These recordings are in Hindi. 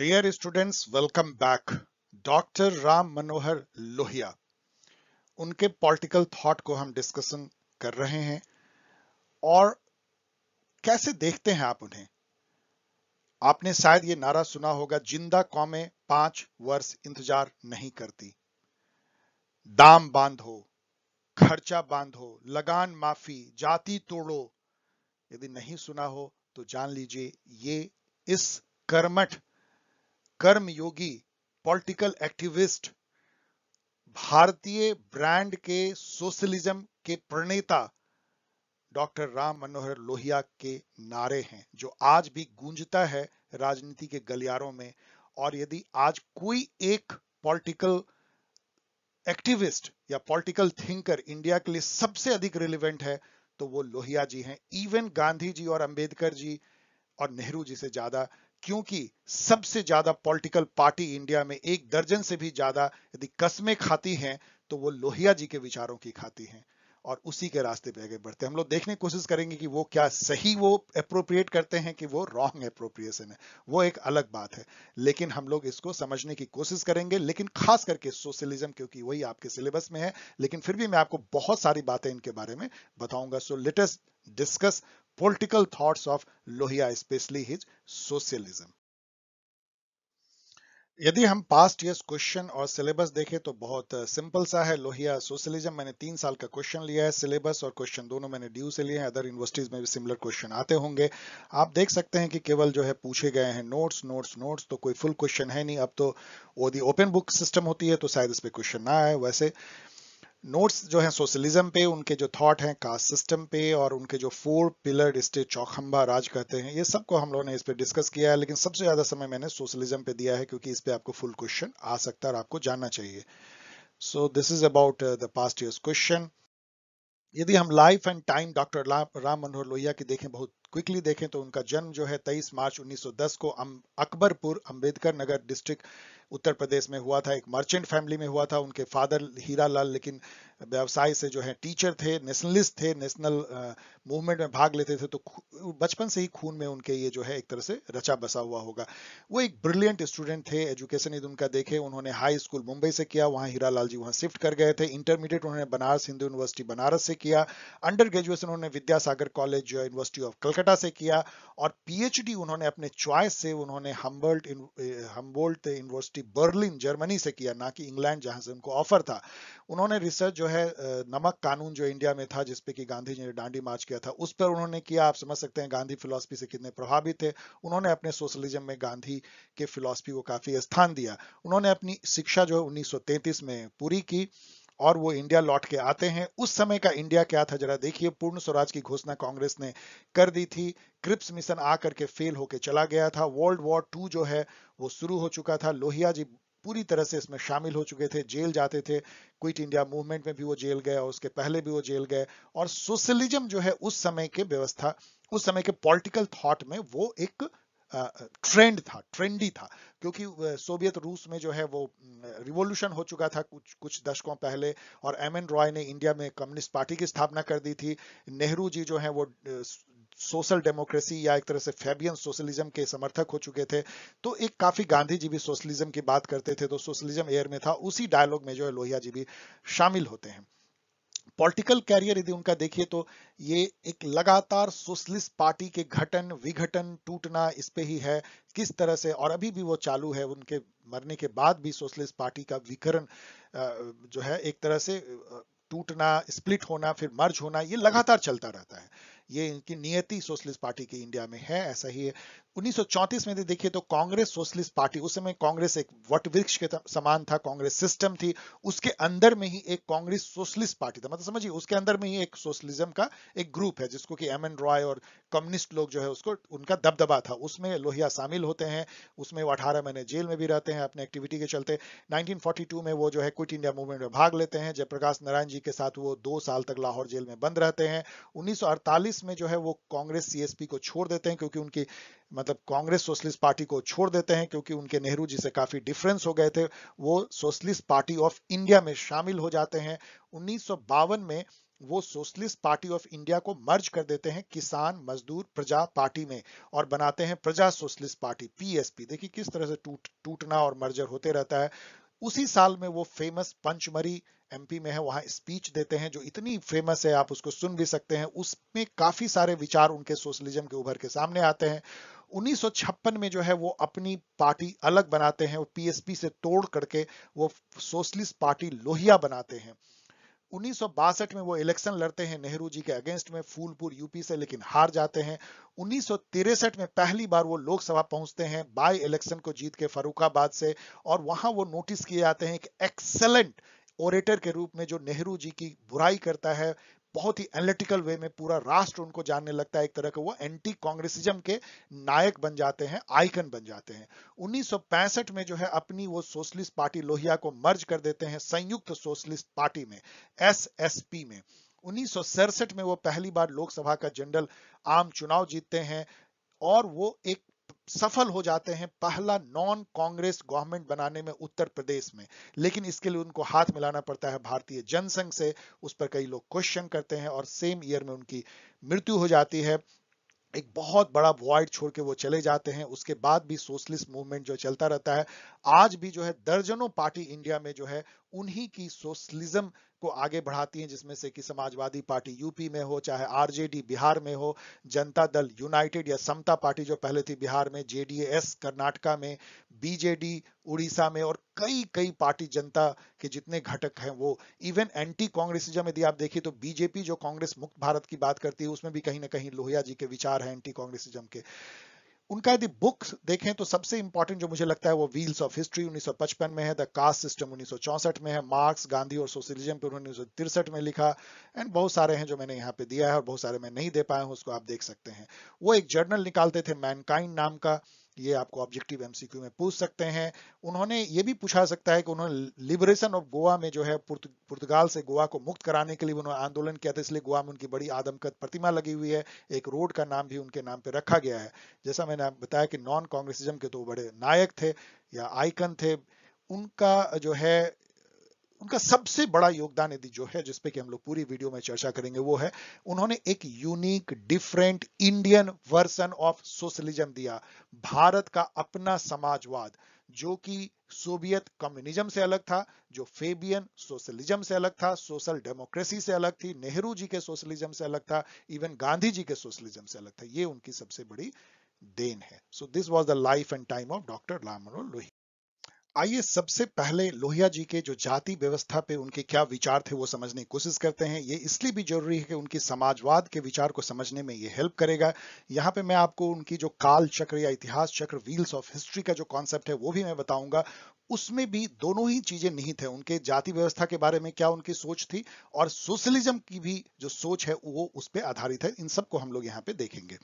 Dear students welcome back doctor Ram Manohar Lohia उनके पॉलिटिकल थॉट को हम डिस्कशन कर रहे हैं और कैसे देखते हैं आप उन्हें आपने शायद ये नारा सुना होगा जिंदा कौमें पांच वर्ष इंतजार नहीं करती दाम बांध हो खर्चा बांध हो लगान माफी जाति तोड़ो यदि नहीं सुना हो तो जान लीजिए ये इस कर्मठ कर्म योगी पॉलिटिकल एक्टिविस्ट भारतीय ब्रांड के सोशलिज्म के प्रणेता डॉक्टर राम मनोहर लोहिया के नारे हैं जो आज भी गूंजता है राजनीति के गलियारों में और यदि आज कोई एक पॉलिटिकल एक्टिविस्ट या पॉलिटिकल थिंकर इंडिया के लिए सबसे अधिक रिलेवेंट है तो वो लोहिया जी हैं इवन गांधी जी और अंबेडकर जी और नेहरू जी से ज्यादा क्योंकि सबसे ज्यादा पॉलिटिकल पार्टी इंडिया में एक दर्जन से भी ज्यादा यदि कस्में खाती हैं तो वो लोहिया जी के विचारों की खाती हैं और उसी के रास्ते पे आगे बढ़ते हैं हम लोग देखने की कोशिश करेंगे कि वो क्या सही वो अप्रोप्रिएट करते हैं कि वो रॉन्ग अप्रोप्रिएशन है वो एक अलग बात है लेकिन हम लोग इसको समझने की कोशिश करेंगे लेकिन खास करके सोशलिज्म क्योंकि वही आपके सिलेबस में है लेकिन फिर भी मैं आपको बहुत सारी बातें इनके बारे में बताऊंगा so latest discuss political thoughts of Lohia, especially his socialism. यदि हम पास्ट ईयर क्वेश्चन और सिलेबस देखें तो बहुत सिंपल uh, सा है लोहिया सोशलिज्म मैंने तीन साल का क्वेश्चन लिया है सिलेबस और क्वेश्चन दोनों मैंने ड्यू से लिए हैं अदर यूनिवर्सिटीज में भी सिमिलर क्वेश्चन आते होंगे आप देख सकते हैं कि केवल जो है पूछे गए हैं नोट्स नोट्स नोट्स तो कोई फुल क्वेश्चन है नहीं अब तो वो दी ओपन बुक सिस्टम होती है तो शायद इस पर क्वेश्चन ना आए वैसे नोट्स जो हैं सोशलिज्म पे उनके जो थॉट हैं कास्ट सिस्टम पे और उनके जो फोर पिलर स्टेट चौखंबा राज कहते हैं ये सबको हम लोगों ने इस पे डिस्कस किया है लेकिन सबसे ज़्यादा समय मैंने सोशलिज्म पे दिया है क्योंकि इस पे आपको फुल क्वेश्चन आ सकता है और आपको जानना चाहिए so this is about the past years question यदि हम life and time doctor Ram Manohar Lohia की देखें बहुत क्विकली देखें तो उनका जन्म जो है 23 मार्च 1910 को अकबरपुर अंबेडकर नगर डिस्ट्रिक्ट उत्तर प्रदेश में हुआ था एक मर्चेंट फैमिली में हुआ था उनके फादर हीरा लाल लेकिन व्यवसाय से जो है टीचर थे नेशनलिस्ट थे नेशनल मूवमेंट में भाग लेते थे तो बचपन से ही खून में उनके ये जो है एक तरह से रचा बसा हुआ होगा वो एक ब्रिलियंट स्टूडेंट थे एजुकेशन यदि उनका देखे उन्होंने हाई स्कूल मुंबई से किया वहाँ हीरा लाल जी वहाँ शिफ्ट कर गए थे इंटरमीडिएट उन्होंने बनारस हिंदू यूनिवर्सिटी बनारस से किया अंडर ग्रेजुएशन उन्होंने Vidyasagar college university of Calcutta से किया और पी उन्होंने अपने च्वाइस से उन्होंने Humboldt Humboldt university Berlin Germany से किया ना कि इंग्लैंड जहां से उनको ऑफर था उन्होंने रिसर्च जो है है नमक कानून जो इंडिया में था जिसपे की गांधी जी ने डांडी मार्च किया था उस पर उन्होंने किया आप समझ सकते हैं गांधी फिलोसफी से कितने प्रभावित थे उन्होंने अपने सोशलिज्म में गांधी के फिलोसफी को काफी स्थान दिया उन्होंने अपनी शिक्षा जो है उन्नीस में पूरी की और वो इंडिया लौट के आते हैं उस समय का इंडिया क्या था जरा देखिए पूर्ण स्वराज की घोषणा कांग्रेस ने कर दी थी क्रिप्स मिशन आकर के फेल होके चला गया था वर्ल्ड वॉर टू जो है वो शुरू हो चुका था लोहिया जी पूरी तरह से इसमें शामिल हो चुके थे जेल जाते थे क्विट इंडिया मूवमेंट में भी वो जेल गए और उसके पहले भी वो जेल गए और सोशलिज्म जो है उस समय के व्यवस्था उस समय के पॉलिटिकल थॉट में वो एक ट्रेंड था ट्रेंडी था क्योंकि सोवियत रूस में जो है वो रिवॉल्यूशन हो चुका था कुछ कुछ दशकों पहले और एम एन रॉय ने इंडिया में कम्युनिस्ट पार्टी की स्थापना कर दी थी नेहरू जी जो है वो सोशल डेमोक्रेसी या एक तरह से फेबियन सोशलिज्म के समर्थक हो चुके थे तो एक काफी गांधी जी भी सोशलिज्म की बात करते थे तो सोशलिज्म एयर में था उसी डायलॉग में जो है लोहिया जी भी शामिल होते हैं पॉलिटिकल कैरियर यदि उनका देखिए तो ये एक लगातार सोशलिस्ट पार्टी के घटन विघटन टूटना इस पे ही है किस तरह से और अभी भी वो चालू है उनके मरने के बाद भी सोशलिस्ट पार्टी का विकरण जो है एक तरह से टूटना स्प्लिट होना फिर मर्ज होना ये लगातार चलता रहता है ये इनकी नियति सोशलिस्ट पार्टी की इंडिया में है ऐसा ही है 1934 में देखिए तो कांग्रेस सोशलिस्ट पार्टी उस समय कांग्रेस एक वट वृक्ष के समान था कांग्रेस सिस्टम थी उसके अंदर में ही एक कांग्रेस सोशलिस्ट पार्टी था मतलब समझिए उसके अंदर में ही एक सोशलिज्म का एक ग्रुप है जिसको कि एम एन रॉय और कम्युनिस्ट लोग जो है उसको उनका दबदबा था उसमें लोहिया शामिल होते हैं उसमें वो अठारह महीने जेल में भी रहते हैं अपने एक्टिविटी के चलते नाइनटीन में वो जो है क्विट इंडिया मूवमेंट में भाग लेते हैं जयप्रकाश नारायण जी के साथ वो दो साल तक लाहौर जेल में बंद रहते हैं उन्नीस 1940 में जो है वो कांग्रेस सीएसपी को छोड़ देते हैं क्योंकि उनकी मतलब कांग्रेस सोशलिस्ट पार्टी को छोड़ देते हैं क्योंकि उनके नेहरू जी से काफी डिफरेंस हो गए थे वो सोशलिस्ट पार्टी ऑफ इंडिया में शामिल हो जाते हैं उन्नीस में वो सोशलिस्ट पार्टी ऑफ इंडिया को मर्ज कर देते हैं किसान मजदूर प्रजा पार्टी में और बनाते हैं प्रजा सोशलिस्ट पार्टी पीएसपी देखिए किस तरह से टूट टूटना और मर्जर होते रहता है उसी साल में वो फेमस पंचमरी एमपी में है वहां स्पीच देते हैं जो इतनी फेमस है आप उसको सुन भी सकते हैं उसमें काफी सारे विचार उनके सोशलिज्म के उभर के सामने आते हैं 1956 में जो है वो अपनी पार्टी अलग बनाते हैं पीएसपी से तोड़ करके वो सोशलिस्ट पार्टी लोहिया बनाते हैं 1962 में वो इलेक्शन लड़ते हैं नेहरू जी के अगेंस्ट में फूलपुर यूपी से लेकिन हार जाते हैं उन्नीस में पहली बार वो लोकसभा पहुंचते हैं बाय इलेक्शन को जीत के फरुखाबाद से और वहां वो नोटिस किए जाते हैं एक एक्सेलेंट ओरेटर के रूप में जो नेहरू जी की बुराई करता है बहुत ही एनालिटिकल वे में पूरा राष्ट्र उनको जानने लगता है एक तरह का वो एंटी कांग्रेसिज्म के नायक बन जाते हैं आइकन बन जाते हैं 1965 में जो है अपनी वो सोशलिस्ट पार्टी लोहिया को मर्ज कर देते हैं संयुक्त सोशलिस्ट पार्टी में एसएसपी में उन्नीस में वो पहली बार लोकसभा का जनरल आम चुनाव जीतते हैं और वो एक सफल हो जाते हैं पहला नॉन कांग्रेस गवर्नमेंट बनाने में उत्तर प्रदेश में लेकिन इसके लिए उनको हाथ मिलाना पड़ता है भारतीय जनसंघ से उस पर कई लोग क्वेश्चन करते हैं और सेम ईयर में उनकी मृत्यु हो जाती है एक बहुत बड़ा वॉइड छोड़ के वो चले जाते हैं उसके बाद भी सोशलिस्ट मूवमेंट जो चलता रहता है आज भी जो है दर्जनों पार्टी इंडिया में जो है उन्हीं की सोशलिज्म को आगे बढ़ाती हैं जिसमें से कि समाजवादी पार्टी यूपी में हो चाहे आरजेडी बिहार में हो जनता दल यूनाइटेड या समता पार्टी जो पहले थी बिहार में जेडीएस कर्नाटका में बीजेडी उड़ीसा में और कई कई पार्टी जनता के जितने घटक हैं वो इवन एंटी कांग्रेसिज्म यदि आप देखिए तो बीजेपी जो कांग्रेस मुक्त भारत की बात करती है उसमें भी कहीं ना कहीं लोहिया जी के विचार है एंटी कांग्रेसिज्म के उनका यदि बुक देखें तो सबसे इंपॉर्टेंट जो मुझे लगता है वो व्हील्स ऑफ हिस्ट्री 1955 में है द कास्ट सिस्टम 1964 में है मार्क्स गांधी और सोशलिज्म पर उन्नीस में लिखा एंड बहुत सारे हैं जो मैंने यहाँ पे दिया है और बहुत सारे मैं नहीं दे पाया हूँ उसको आप देख सकते हैं वो एक जर्नल निकालते थे मैनकाइंड नाम का ये आपको ऑब्जेक्टिव एमसीक्यू में पूछ सकते हैं उन्होंने ये भी पूछा सकता है कि उन्होंने लिबरेशन ऑफ गोवा में जो है पुर्तगाल से गोवा को मुक्त कराने के लिए उन्होंने आंदोलन किया था इसलिए गोवा में उनकी बड़ी आदमकद प्रतिमा लगी हुई है एक रोड का नाम भी उनके नाम पर रखा गया है जैसा मैंने बताया कि नॉन कांग्रेसिज्म के तो बड़े नायक थे या आइकन थे उनका जो है उनका सबसे बड़ा योगदान यदि जो है जिसपे कि हम लोग पूरी वीडियो में चर्चा करेंगे वो है उन्होंने एक unique different Indian version of socialism दिया भारत का अपना समाजवाद जो कि सोवियत कम्युनिज्म से अलग था जो फेबियन सोशलिज्म से अलग था सोशल डेमोक्रेसी से अलग थी नेहरू जी के सोशलिज्म से अलग था इवन गांधी जी के सोशलिज्म से अलग था ये उनकी सबसे बड़ी देन है so this was the life and time of doctor Ram Manohar Lohia आइए सबसे पहले लोहिया जी के जो जाति व्यवस्था पे उनके क्या विचार थे वो समझने की कोशिश करते हैं ये इसलिए भी जरूरी है कि उनकी समाजवाद के विचार को समझने में ये हेल्प करेगा यहाँ पे मैं आपको उनकी जो काल चक्र या इतिहास चक्र व्हील्स ऑफ हिस्ट्री का जो कॉन्सेप्ट है वो भी मैं बताऊंगा उसमें भी दोनों ही चीजें निहित है उनके जाति व्यवस्था के बारे में क्या उनकी सोच थी और सोशलिज्म की भी जो सोच है वो उस पर आधारित है इन सबको हम लोग यहाँ पे देखेंगे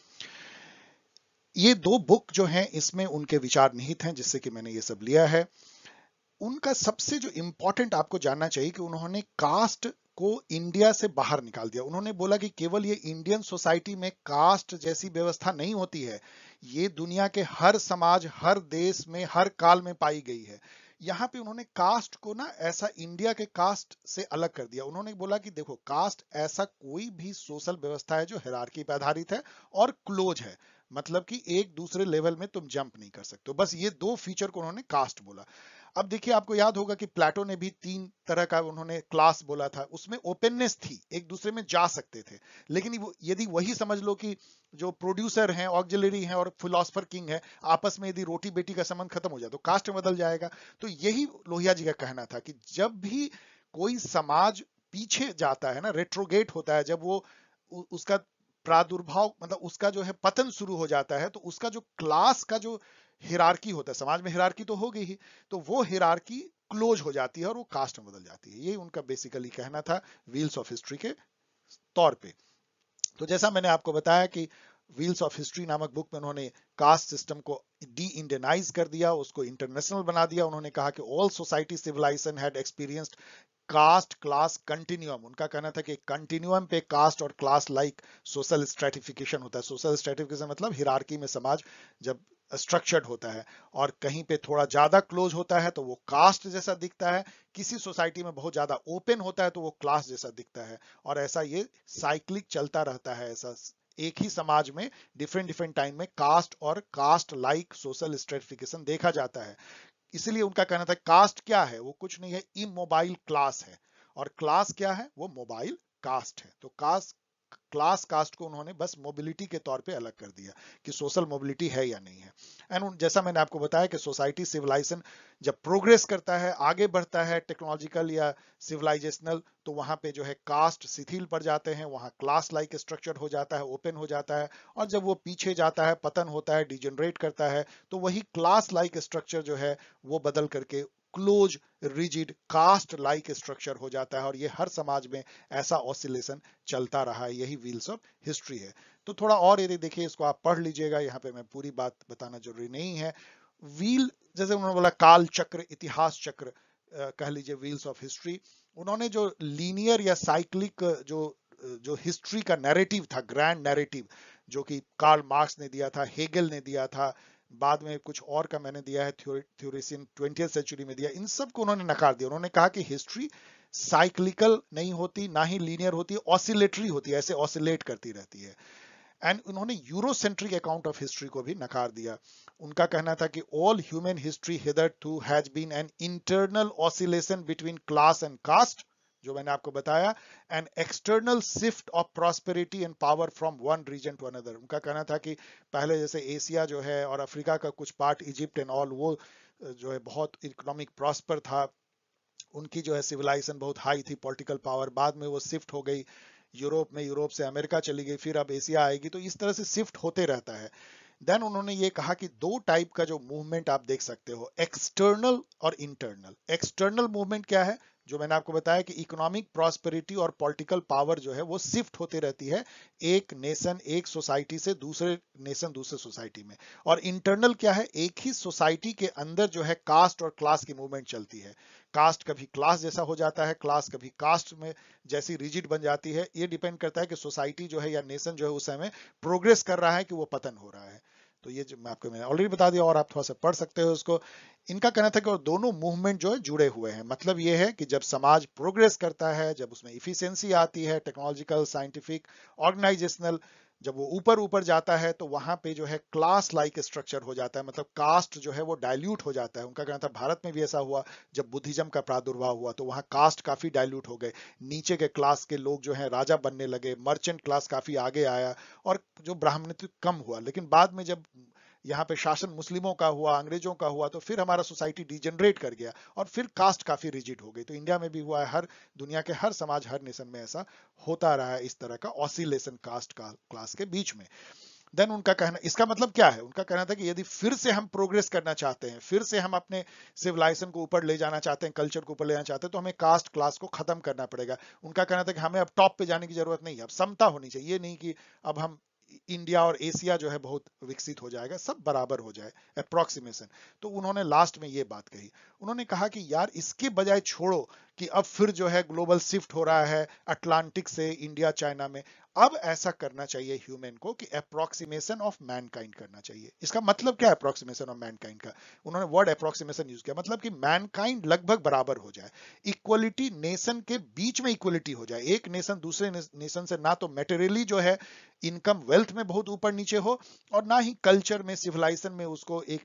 ये दो बुक जो हैं इसमें उनके विचार निहित हैं जिससे कि मैंने ये सब लिया है उनका सबसे जो इंपॉर्टेंट आपको जानना चाहिए कि उन्होंने कास्ट को इंडिया से बाहर निकाल दिया उन्होंने बोला कि केवल ये इंडियन सोसाइटी में कास्ट जैसी व्यवस्था नहीं होती है ये दुनिया के हर समाज हर देश में हर काल में पाई गई है यहाँ पे उन्होंने कास्ट को ना ऐसा इंडिया के कास्ट से अलग कर दिया उन्होंने बोला कि देखो कास्ट ऐसा कोई भी सोशल व्यवस्था है जो हेरारकी पर आधारित है और क्लोज है मतलब कि एक दूसरे लेवल में तुम जंप नहीं कर सकते बस ये दो फीचर को उन्होंने कास्ट बोला अब देखिए आपको याद होगा कि प्लेटो ने भी तीन तरह का उन्होंने क्लास बोला था उसमें ओपननेस थी एक दूसरे में जा सकते थे लेकिन यदि वही समझ लो कि जो प्रोड्यूसर हैं ऑक्जिलरी हैं और फिलोसफर किंग है आपस में यदि रोटी बेटी का संबंध खत्म हो जाए तो कास्ट में बदल जाएगा तो यही लोहिया जी का कहना था कि जब भी कोई समाज पीछे जाता है ना रेट्रोगेट होता है जब वो उसका प्रादुर्भाव मतलब उसका जो है पतन शुरू हो जाता है तो उसका जो क्लास का जो हिरारकी होता है समाज में हिरारकी तो हो गई ही तो वो हिरारकी क्लोज हो जाती है और वो कास्ट में बदल जाती है यही उनका बेसिकली कहना था व्हील्स ऑफ हिस्ट्री के तौर पे तो जैसा मैंने आपको बताया कि व्हील्स ऑफ हिस्ट्री नामक बुक में उन्होंने कास्ट सिस्टम को डी इंडियनाइज कर दिया उसको इंटरनेशनल बना दिया उन्होंने कहा कि all society civilisation had experienced caste class continuum उनका कहना था कि कंटिन्यूम पे कास्ट और क्लास लाइक सोशल स्ट्रेटिफिकेशन होता है सोशल स्ट्रेटिफिकेशन मतलब हिरारकी में समाज जब स्ट्रक्चर्ड होता है और कहीं पे थोड़ा ज्यादा क्लोज होता है तो वो कास्ट जैसा दिखता है किसी सोसाइटी में बहुत ज्यादा ओपन होता है तो वो क्लास जैसा दिखता है और ऐसा ये साइक्लिक चलता रहता है ऐसा एक ही समाज में डिफरेंट डिफरेंट टाइम में कास्ट और कास्ट लाइक सोशल स्ट्रेटिफिकेशन देखा जाता है इसलिए उनका कहना था कास्ट क्या है वो कुछ नहीं है इमोबाइल क्लास है और क्लास क्या है वो मोबाइल कास्ट है तो कास्ट क्लास कास्ट को उन्होंने बस मोबिलिटी के तौर पे अलग कर दिया कि सोशल मोबिलिटी है या नहीं है एंड जैसा मैंने आपको बताया कि सोसाइटी सिविलाइजेशन जब प्रोग्रेस करता है आगे बढ़ता है टेक्नोलॉजिकल या सिविलाइजेशनल तो वहां पे जो है कास्ट शिथिल पड़ जाते हैं वहां क्लास लाइक स्ट्रक्चर हो जाता है ओपन हो जाता है और जब वो पीछे जाता है पतन होता है डिजेनरेट करता है तो वही क्लास लाइक स्ट्रक्चर जो है वो बदल करके close rigid caste like structure हो जाता है और ये हर समाज में ऐसा ऑसिलेशन चलता रहा है यही व्हील्स ऑफ हिस्ट्री है तो थोड़ा और यदि देखिए इसको आप पढ़ लीजिएगा यहाँ पे मैं पूरी बात बताना जरूरी नहीं है व्हील जैसे उन्होंने बोला काल चक्र इतिहास चक्र कह लीजिए व्हील्स ऑफ हिस्ट्री उन्होंने जो लीनियर या साइक्लिक जो जो हिस्ट्री का नैरेटिव था ग्रैंड नैरेटिव जो कि कार्ल मार्क्स ने दिया था हेगल ने दिया था बाद में कुछ और का मैंने दिया है थ्योरेसियन ट्वेंटी सेंचुरी में दिया इन सब को उन्होंने नकार दिया उन्होंने कहा कि हिस्ट्री साइक्लिकल नहीं होती ना ही लीनियर होती ऑसिलेटरी होती है ऐसे ऑसिलेट करती रहती है एंड उन्होंने यूरोसेंट्रिक अकाउंट ऑफ हिस्ट्री को भी नकार दिया उनका कहना था कि all human history hitherto has been an internal oscillation between class and caste जो मैंने आपको बताया an external shift of prosperity and power from one region to another उनका कहना था कि पहले जैसे एशिया जो है और अफ्रीका का कुछ पार्ट इजिप्ट एंड ऑल वो जो है बहुत इकोनॉमिक प्रॉस्पर था उनकी जो है सिविलाइजेशन बहुत हाई थी पॉलिटिकल पावर बाद में वो शिफ्ट हो गई यूरोप में यूरोप से अमेरिका चली गई फिर अब एशिया आएगी तो इस तरह से शिफ्ट होते रहता है देन उन्होंने ये कहा कि दो टाइप का जो मूवमेंट आप देख सकते हो एक्सटर्नल और इंटरनल एक्सटर्नल मूवमेंट क्या है जो मैंने आपको बताया कि इकोनॉमिक प्रॉस्पेरिटी और पॉलिटिकल पावर जो है वो शिफ्ट होते रहती है एक नेशन एक सोसाइटी से दूसरे नेशन दूसरे सोसाइटी में और इंटरनल क्या है एक ही सोसाइटी के अंदर जो है कास्ट और क्लास की मूवमेंट चलती है कास्ट कभी क्लास जैसा हो जाता है क्लास कभी कास्ट में जैसी रिजिड बन जाती है ये डिपेंड करता है कि सोसाइटी जो है या नेशन जो है उस समय प्रोग्रेस कर रहा है कि वो पतन हो रहा है तो ये जो मैं आपको मैंने ऑलरेडी बता दिया और आप थोड़ा सा पढ़ सकते हो उसको इनका कहना था कि दोनों मूवमेंट जो है जुड़े हुए हैं मतलब ये है कि जब समाज प्रोग्रेस करता है जब उसमें इफिशियंसी आती है टेक्नोलॉजिकल साइंटिफिक ऑर्गेनाइजेशनल जब वो ऊपर ऊपर जाता है तो वहां पे जो है क्लास लाइक स्ट्रक्चर हो जाता है मतलब कास्ट जो है वो डाइल्यूट हो जाता है उनका कहना था भारत में भी ऐसा हुआ जब बुद्धिज्म का प्रादुर्भाव हुआ तो वहां कास्ट काफी डाइल्यूट हो गए नीचे के क्लास के लोग जो है राजा बनने लगे मर्चेंट क्लास काफी आगे आया और जो ब्राह्मण कम हुआ लेकिन बाद में जब यहाँ पे शासन मुस्लिमों का हुआ अंग्रेजों का हुआ तो फिर हमारा सोसाइटी डिजेनरेट कर गया और फिर कास्ट काफी रिजिड हो गई तो इंडिया में भी हुआ है हर दुनिया के हर समाज हर नेशन में ऐसा होता रहा है इस तरह का ऑसिलेशन कास्ट का क्लास के बीच में देन उनका कहना इसका मतलब क्या है उनका कहना था कि यदि फिर से हम प्रोग्रेस करना चाहते हैं फिर से हम अपने सिविलाइजेशन को ऊपर ले जाना चाहते हैं कल्चर को ऊपर ले जाना चाहते हैं तो हमें कास्ट क्लास को खत्म करना पड़ेगा उनका कहना था कि हमें अब टॉप पे जाने की जरूरत नहीं है अब समता होनी चाहिए ये नहीं कि अब हम इंडिया और एशिया जो है बहुत विकसित हो जाएगा सब बराबर हो जाए अप्रोक्सीमेशन तो उन्होंने लास्ट में ये बात कही उन्होंने कहा कि यार इसके बजाय छोड़ो कि अब फिर जो है ग्लोबल शिफ्ट हो रहा है अटलांटिक से इंडिया चाइना में अब ऐसा करना चाहिए ह्यूमन को कि अप्रोक्सीमेशन ऑफ मैनकाइंड करना चाहिए इसका मतलब क्या है अप्रोक्सीमेशन ऑफ मैनकाइंड का उन्होंने वर्ड अप्रोक्सीमेशन यूज किया मतलब कि मैनकाइंड लगभग बराबर हो जाए इक्वलिटी नेशन के बीच में इक्वलिटी हो जाए एक नेशन दूसरे नेशन से ना तो मेटेरियली जो है इनकम वेल्थ में बहुत ऊपर नीचे हो और ना ही कल्चर में सिविलाइजेशन में उसको एक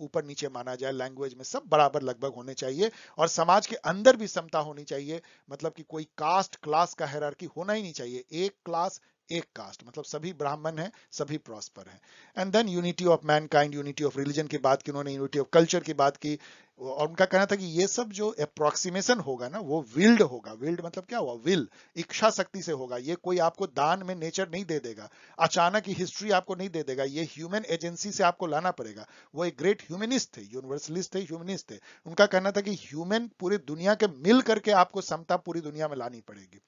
ऊपर नीचे, नीचे माना जाए लैंग्वेज में सब बराबर लगभग होने चाहिए और समाज के अंदर भी समता समानता होनी चाहिए मतलब कि कोई कास्ट क्लास का हैरार्की होना ही नहीं चाहिए एक क्लास एक कास्ट मतलब सभी ब्राह्मण हैं सभी प्रॉस्पर हैं and then unity of mankind unity of religion की बात की उन्होंने यूनिटी ऑफ कल्चर की बात की और उनका कहना था कि ये सब जो अप्रोक्सीमेशन होगा ना वो विल्ड होगा विल्ड मतलब क्या हुआ विल इच्छा शक्ति से होगा ये कोई आपको दान में नेचर नहीं दे देगा अचानक हिस्ट्री आपको नहीं दे देगा ये ह्यूमन एजेंसी से आपको लाना पड़ेगा वो एक ग्रेट ह्यूमनिस्ट थे यूनिवर्सलिस्ट थे ह्यूमनिस्ट थे उनका कहना था कि ह्यूमन पूरी दुनिया के मिल करके आपको क्षमता पूरी दुनिया में लानी पड़ेगी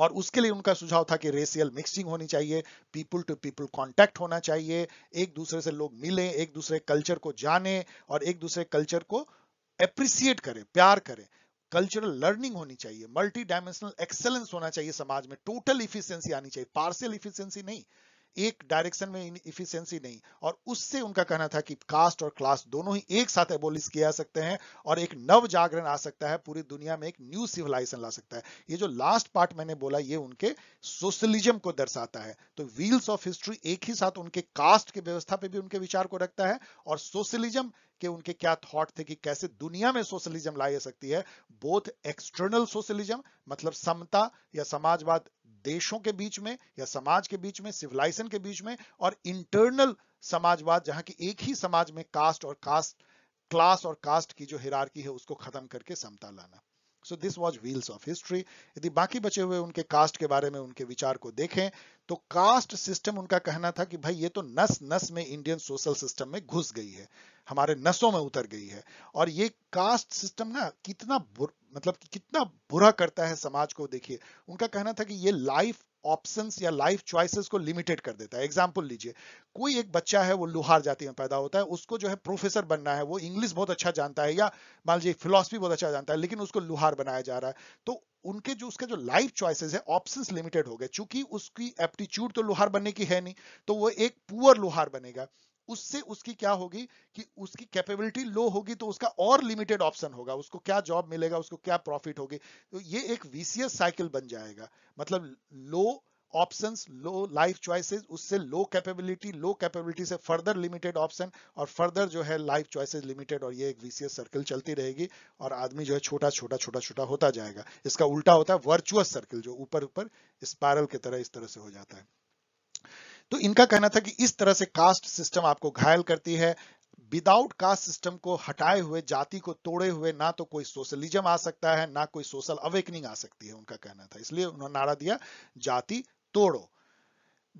और उसके लिए उनका सुझाव था कि रेसियल मिक्सिंग होनी चाहिए पीपल टू पीपल कॉन्टैक्ट होना चाहिए एक दूसरे से लोग मिलें एक दूसरे कल्चर को जाने और एक दूसरे कल्चर को अप्रिसिएट करें प्यार करें कल्चरल लर्निंग होनी चाहिए मल्टी डायमेंशनल एक्सेलेंस होना चाहिए समाज में टोटल इफिशियंसी आनी चाहिए पार्शियल इफिशियंसी नहीं एक डायरेक्शन में इफिशियंसी नहीं और उससे उनका कहना था कि कास्ट और क्लास दोनों ही एक साथ एबोलिश किए जा सकते हैं और एक नव जागरण आ सकता है पूरी दुनिया में एक न्यू सिविलाइजेशन ला सकता है ये जो लास्ट पार्ट मैंने बोला ये उनके सोशलिज्म को दर्शाता है तो व्हील्स ऑफ हिस्ट्री एक ही साथ उनके कास्ट के व्यवस्था पे भी उनके विचार को रखता है और सोशलिज्म के उनके क्या थॉट थे कि कैसे दुनिया में सोशलिज्म लाई जा सकती है बोथ एक्सटर्नल सोशलिज्म मतलब समता या समाजवाद देशों के बीच में या समाज के बीच में सिविलाइजेशन के बीच में और इंटरनल समाजवाद जहां की एक ही समाज में कास्ट और कास्ट क्लास और कास्ट की जो हिरारकी है उसको खत्म करके समता लाना so this was wheels of history यदि बाकी बचे हुए उनके कास्ट के बारे में उनके विचार को देखें तो कास्ट सिस्टम उनका कहना था कि भाई ये तो नस नस में इंडियन सोशल सिस्टम में घुस गई है हमारे नसों में उतर गई है और ये कास्ट सिस्टम ना कितना मतलब कि कितना बुरा करता है समाज को देखिए उनका कहना था कि ये लाइफ ऑप्शंस या लाइफ चॉइसेस को लिमिटेड कर देता है एग्जाम्पल लीजिए कोई एक बच्चा है वो लुहार जाति में पैदा होता है उसको जो है प्रोफेसर बनना है वो इंग्लिश बहुत अच्छा जानता है या मान लीजिए फिलोसफी बहुत अच्छा जानता है लेकिन उसको लुहार बनाया जा रहा है तो उनके जो उसके जो लाइफ चॉइसेस है ऑप्शंस लिमिटेड हो गए चूंकि उसकी एप्टीट्यूड तो लुहार बनने की है नहीं तो वो एक पुअर लुहार बनेगा उससे उसकी क्या होगी कि उसकी कैपेबिलिटी लो होगी तो उसका और लिमिटेड ऑप्शन होगा उसको क्या जॉब मिलेगा उसको क्या प्रॉफिट होगी तो ये एक वीसीएस साइकिल बन जाएगा मतलब low options low life choices उससे लो कैपेबिलिटी लो कैपेबिलिटी से फर्दर लिमिटेड ऑप्शन और फर्दर जो है लाइफ चॉइसेस लिमिटेड और ये एक वीसीएस सर्किल चलती रहेगी और आदमी जो है छोटा छोटा छोटा छोटा होता जाएगा इसका उल्टा होता है वर्चुअस सर्किल जो ऊपर ऊपर स्पायरल की तरह इस तरह से हो जाता है तो इनका कहना था कि इस तरह से कास्ट सिस्टम आपको घायल करती है विदाउट कास्ट सिस्टम को हटाए हुए जाति को तोड़े हुए ना तो कोई सोशलिज्म आ सकता है ना कोई सोशल अवेकनिंग आ सकती है उनका कहना था इसलिए उन्होंने नारा दिया जाति तोड़ो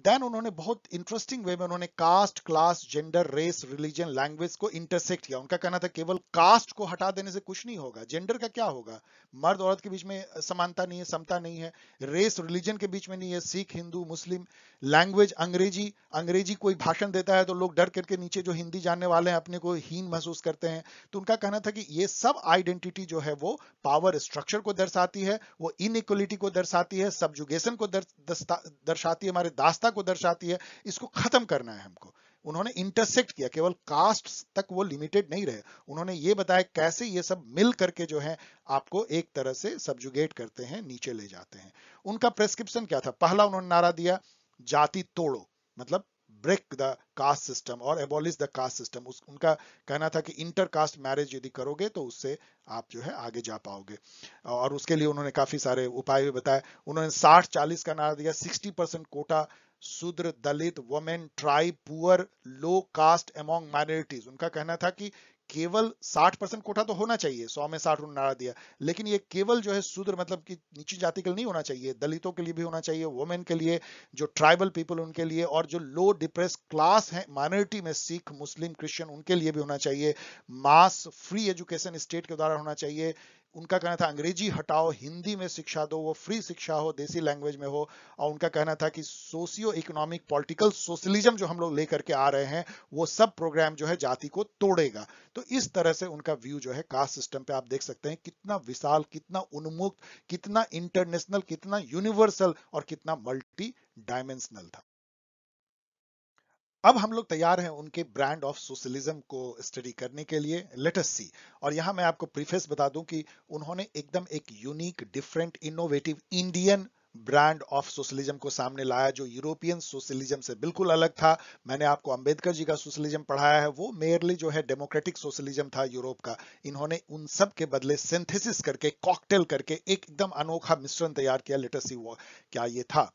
देन उन्होंने बहुत इंटरेस्टिंग वे में उन्होंने caste class gender race religion language को इंटरसेक्ट किया उनका कहना था केवल कास्ट को हटा देने से कुछ नहीं होगा जेंडर का क्या होगा मर्द औरत के बीच में समानता नहीं है समता नहीं है रेस रिलीजन के बीच में नहीं है सिख हिंदू मुस्लिम लैंग्वेज अंग्रेजी अंग्रेजी कोई भाषण देता है तो लोग डर करके नीचे जो हिंदी जानने वाले हैं अपने को हीन महसूस करते हैं तो उनका कहना था कि ये सब आइडेंटिटी जो है वो पावर स्ट्रक्चर को दर्शाती है वो इनइक्वलिटी को दर्शाती है सब्जुगेशन को दर्शाती है हमारे दास रास्ता को दर्शाती है इसको खत्म करना है हमको उन्होंने इंटरसेक्ट किया केवल कास्ट तक वो लिमिटेड नहीं रहे उन्होंने ये बताया कैसे ये सब मिल करके जो है आपको एक तरह से सब्जुगेट करते हैं नीचे ले जाते हैं उनका प्रेस्क्रिप्शन क्या था पहला उन्होंने नारा दिया जाति तोड़ो मतलब ब्रेक द कास्ट सिस्टम और एबोलिश द कास्ट सिस्टम उस उनका कहना था कि इंटर कास्ट मैरिज यदि करोगे तो उससे आप जो है आगे जा पाओगे और उसके लिए उन्होंने काफी सारे उपाय भी बताए उन्होंने 60 40 का नारा दिया 60 percent quota Shudra Dalit women tribe poor low caste among minorities उनका कहना था कि केवल 60 परसेंट कोटा तो होना चाहिए 100 में 60 उन्होंने नारा दिया लेकिन ये केवल जो है शूद्र मतलब कि नीची जाति के लिए नहीं होना चाहिए दलितों के लिए भी होना चाहिए वोमेन के लिए जो ट्राइबल पीपल उनके लिए और जो लो डिप्रेस क्लास है माइनॉरिटी में सिख मुस्लिम क्रिश्चियन उनके लिए भी होना चाहिए मास फ्री एजुकेशन स्टेट के द्वारा होना चाहिए उनका कहना था अंग्रेजी हटाओ हिंदी में शिक्षा दो वो फ्री शिक्षा हो देसी लैंग्वेज में हो और उनका कहना था कि सोशियो इकोनॉमिक पॉलिटिकल सोशलिज्म जो हम लोग लेकर के आ रहे हैं वो सब प्रोग्राम जो है जाति को तोड़ेगा तो इस तरह से उनका व्यू जो है कास्ट सिस्टम पे आप देख सकते हैं कितना विशाल कितना उन्मुक्त कितना इंटरनेशनल कितना यूनिवर्सल और कितना मल्टी डायमेंशनल था अब हम लोग तैयार हैं उनके ब्रांड ऑफ सोशलिज्म को स्टडी करने के लिए लेटस सी और यहां मैं आपको प्रीफेस बता दूं कि उन्होंने एकदम एक unique different innovative Indian brand of socialism को सामने लाया जो यूरोपियन सोशलिज्म से बिल्कुल अलग था मैंने आपको अंबेडकर जी का सोशलिज्म पढ़ाया है वो मेयरली जो है डेमोक्रेटिक सोशलिज्म था यूरोप का इन्होंने उन सब के बदले सिंथेसिस करके कॉकटेल करके एकदम अनोखा मिश्रण तैयार किया लेटर वो क्या ये था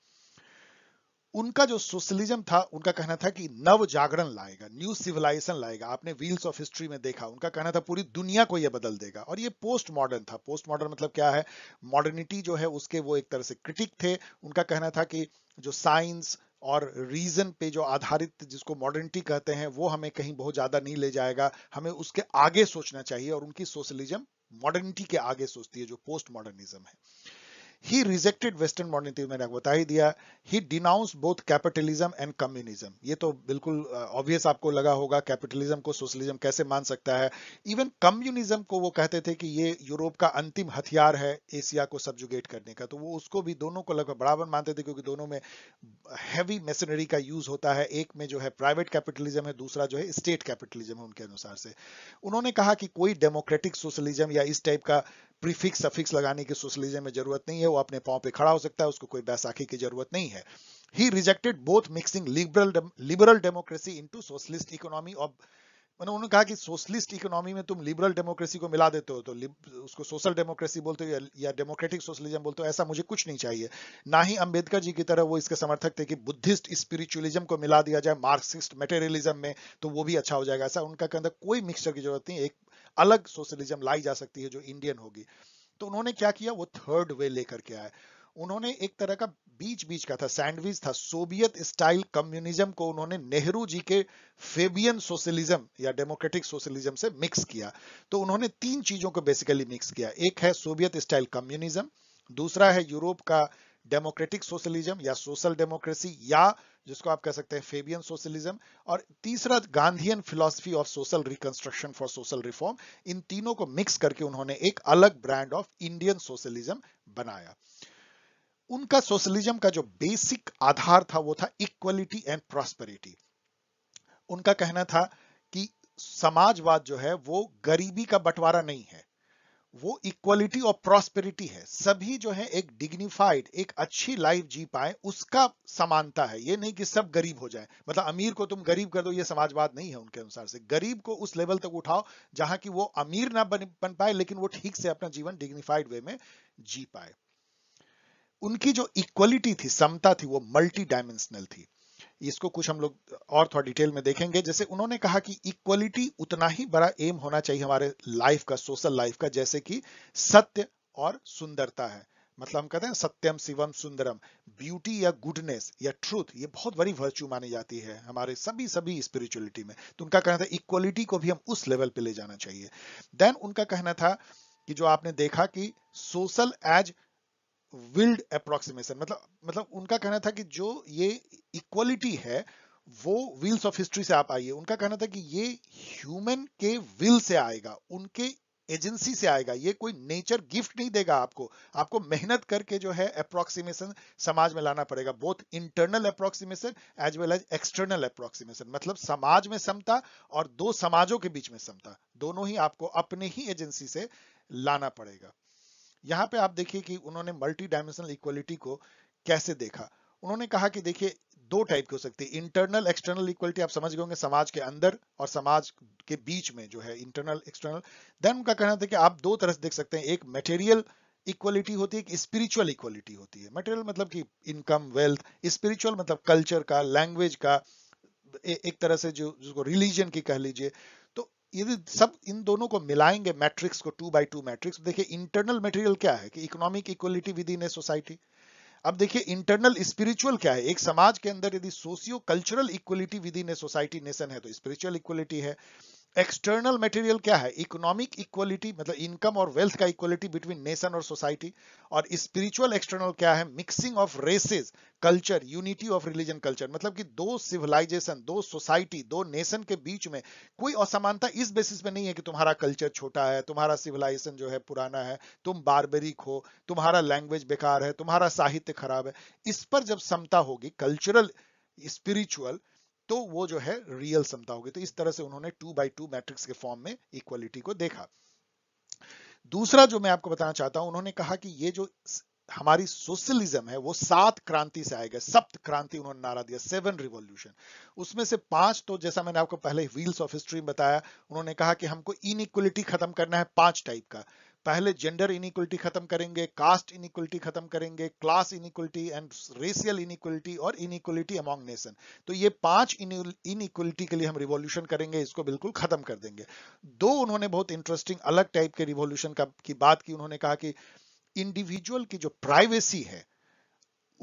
उनका जो सोशलिज्म था उनका कहना था कि नव जागरण लाएगा न्यू सिविलाइजेशन लाएगा आपने व्हील्स ऑफ हिस्ट्री में देखा उनका कहना था पूरी दुनिया को यह बदल देगा और ये पोस्ट मॉडर्न था पोस्ट मॉडर्न मतलब क्या है मॉडर्निटी जो है उसके वो एक तरह से क्रिटिक थे उनका कहना था कि जो साइंस और रीजन पे जो आधारित जिसको मॉडर्निटी कहते हैं वो हमें कहीं बहुत ज्यादा नहीं ले जाएगा हमें उसके आगे सोचना चाहिए और उनकी सोशलिज्म मॉडर्निटी के आगे सोचती है जो पोस्ट मॉडर्निज्म है He rejected Western modernism, मैंने बता ही दिया he denounce both capitalism and communism ये तो बिल्कुल ऑब्वियस uh, आपको लगा होगा कैपिटलिज्म को सोशलिज्म कैसे मान सकता है इवन कम्युनिज्म को वो कहते थे कि ये यूरोप का अंतिम हथियार है एशिया को सब्जुगेट करने का तो वो उसको भी दोनों को लगभग बराबर मानते थे क्योंकि दोनों में हैवी मशीनरी का यूज होता है एक में जो है प्राइवेट कैपिटलिज्म है दूसरा जो है स्टेट कैपिटलिज्म है उनके अनुसार से उन्होंने कहा कि कोई डेमोक्रेटिक सोशलिज्म या इस टाइप का प्रीफिक्स सफिक्स लगाने की सोशलिज्म में जरूरत नहीं है वो अपने पांव पे खड़ा हो सकता है उसको कोई बैसाखी की जरूरत नहीं है he rejected both mixing liberal liberal democracy into socialist economy of उन्होंने कहा कि सोशलिस्ट इकोनॉमी में तुम लिबरल डेमोक्रेसी को मिला देते हो तो उसको सोशल डेमोक्रेसी बोलते हो या डेमोक्रेटिक सोशलिज्म बोलते हो ऐसा मुझे कुछ नहीं चाहिए ना ही अंबेडकर जी की तरह वो इसके समर्थक थे कि बुद्धिस्ट स्पिरिचुअलिज्म को मिला दिया जाए मार्क्सिस्ट मेटेरियलिज्म में तो वो भी अच्छा हो जाएगा ऐसा उनका अंदर कोई मिक्सचर की जरूरत नहीं एक अलग सोशलिज्म लाई जा सकती है जो इंडियन होगी तो उन्होंने क्या किया वो थर्ड वे लेकर के आए उन्होंने एक तरह का बीच बीच का था सैंडविच था सोवियत स्टाइल कम्युनिज्म को उन्होंने नेहरू जी के फेबियन सोशलिज्म या डेमोक्रेटिक सोशलिज्म से मिक्स किया तो उन्होंने तीन चीजों को बेसिकली मिक्स किया एक है सोवियत स्टाइल कम्युनिज्म दूसरा है यूरोप का डेमोक्रेटिक सोशलिज्म या सोशल डेमोक्रेसी या जिसको आप कह सकते हैं फेबियन सोशलिज्म और तीसरा Gandhian philosophy of social reconstruction for social reform इन तीनों को मिक्स करके उन्होंने एक अलग ब्रांड ऑफ इंडियन सोशलिज्म बनाया उनका सोशलिज्म का जो बेसिक आधार था वो था इक्वलिटी एंड प्रॉस्पेरिटी उनका कहना था कि समाजवाद जो है वो गरीबी का बंटवारा नहीं है वो इक्वलिटी और प्रॉस्पेरिटी है सभी जो है एक डिग्निफाइड एक अच्छी लाइफ जी पाए उसका समानता है ये नहीं कि सब गरीब हो जाए मतलब अमीर को तुम गरीब कर दो ये समाजवाद नहीं है उनके अनुसार से गरीब को उस लेवल तक उठाओ जहां कि वो अमीर ना बन, बन पाए लेकिन वो ठीक से अपना जीवन डिग्निफाइड वे में जी पाए उनकी जो इक्वलिटी थी समता थी वो मल्टी डायमेंशनल थी इसको कुछ हम लोग और थोड़ा डिटेल में देखेंगे जैसे उन्होंने कहा कि इक्वलिटी उतना ही बड़ा एम होना चाहिए हमारे लाइफ का सोशल लाइफ का जैसे कि सत्य और सुंदरता है मतलब हम कहते हैं सत्यम शिवम सुंदरम ब्यूटी या गुडनेस या ट्रूथ ये बहुत बड़ी वर्च्यू मानी जाती है हमारे सभी सभी स्पिरिचुअलिटी में तो उनका कहना था इक्वलिटी को भी हम उस लेवल पे ले जाना चाहिए देन उनका कहना था कि जो आपने देखा कि सोशल एज विल्ड अप्रोक्सीमेशन मतलब मतलब उनका कहना था कि जो ये इक्वलिटी है वो व्हील्स ऑफ हिस्ट्री से आप आइए उनका कहना था कि ये ह्यूमन के विल से आएगा उनके एजेंसी से आएगा ये कोई नेचर गिफ्ट नहीं देगा आपको आपको मेहनत करके जो है अप्रोक्सीमेशन समाज में लाना पड़ेगा both internal approximation as well as external approximation मतलब समाज में समता और दो समाजों के बीच में समता दोनों ही आपको अपने ही एजेंसी से लाना पड़ेगा यहाँ पे आप देखिए कि उन्होंने मल्टी डायमेंशनल इक्वलिटी को कैसे देखा उन्होंने कहा कि देखिए दो टाइप की हो सकती है इंटरनल एक्सटर्नल इक्वलिटी आप समझ गए होंगे समाज के अंदर और समाज के बीच में जो है इंटरनल एक्सटर्नल देन उनका कहना था कि आप दो तरह से देख सकते हैं एक मटेरियल इक्वलिटी होती है एक स्पिरिचुअल इक्वलिटी होती है मटेरियल मतलब कि इनकम वेल्थ स्पिरिचुअल मतलब कल्चर का लैंग्वेज का ए, एक तरह से जो जिसको रिलीजन की कह लीजिए यदि सब इन दोनों को मिलाएंगे मैट्रिक्स को टू बाई टू मैट्रिक्स देखिए इंटरनल मटेरियल क्या है कि economic equality within a society अब देखिए इंटरनल स्पिरिचुअल क्या है एक समाज के अंदर यदि socio cultural equality within a society nation है तो स्पिरिचुअल इक्वलिटी है एक्सटर्नल मटेरियल क्या है इकोनॉमिक इक्वलिटी मतलब इनकम और वेल्थ का इक्वलिटी बिटवीन नेशन और सोसाइटी और स्पिरिचुअल एक्सटर्नल क्या है mixing of races culture unity of religion culture मतलब कि दो सिविलाइजेशन दो सोसाइटी दो नेशन के बीच में कोई असमानता इस बेसिस पे नहीं है कि तुम्हारा कल्चर छोटा है तुम्हारा सिविलाइजेशन जो है पुराना है तुम बारबरिक हो तुम्हारा लैंग्वेज बेकार है तुम्हारा साहित्य खराब है इस पर जब समता होगी कल्चरल स्पिरिचुअल तो वो जो है रियल समता होगी तो इस तरह से उन्होंने टू बाई टू मैट्रिक्स के फॉर्म में इक्वालिटी को देखा दूसरा जो मैं आपको बताना चाहता हूं उन्होंने कहा कि ये जो हमारी सोशलिज्म है वो सात क्रांति से आएगा सप्त क्रांति उन्होंने नारा दिया सेवन रिवॉल्यूशन उसमें से पांच तो जैसा मैंने आपको पहले व्हील्स ऑफ हिस्ट्री में बताया उन्होंने कहा कि हमको इनइक्वलिटी खत्म करना है पांच टाइप का पहले जेंडर इनिक्वलिटी खत्म करेंगे कास्ट इनिक्वलिटी खत्म करेंगे class inequality and racial inequality और इनिक्वलिटी अमॉन्ग नेशन तो ये पांच इनिक्वलिटी के लिए हम रिवॉल्यूशन करेंगे इसको बिल्कुल खत्म कर देंगे दो उन्होंने बहुत इंटरेस्टिंग अलग टाइप के रिवॉल्यूशन की बात की उन्होंने कहा कि इंडिविजुअल की जो प्राइवेसी है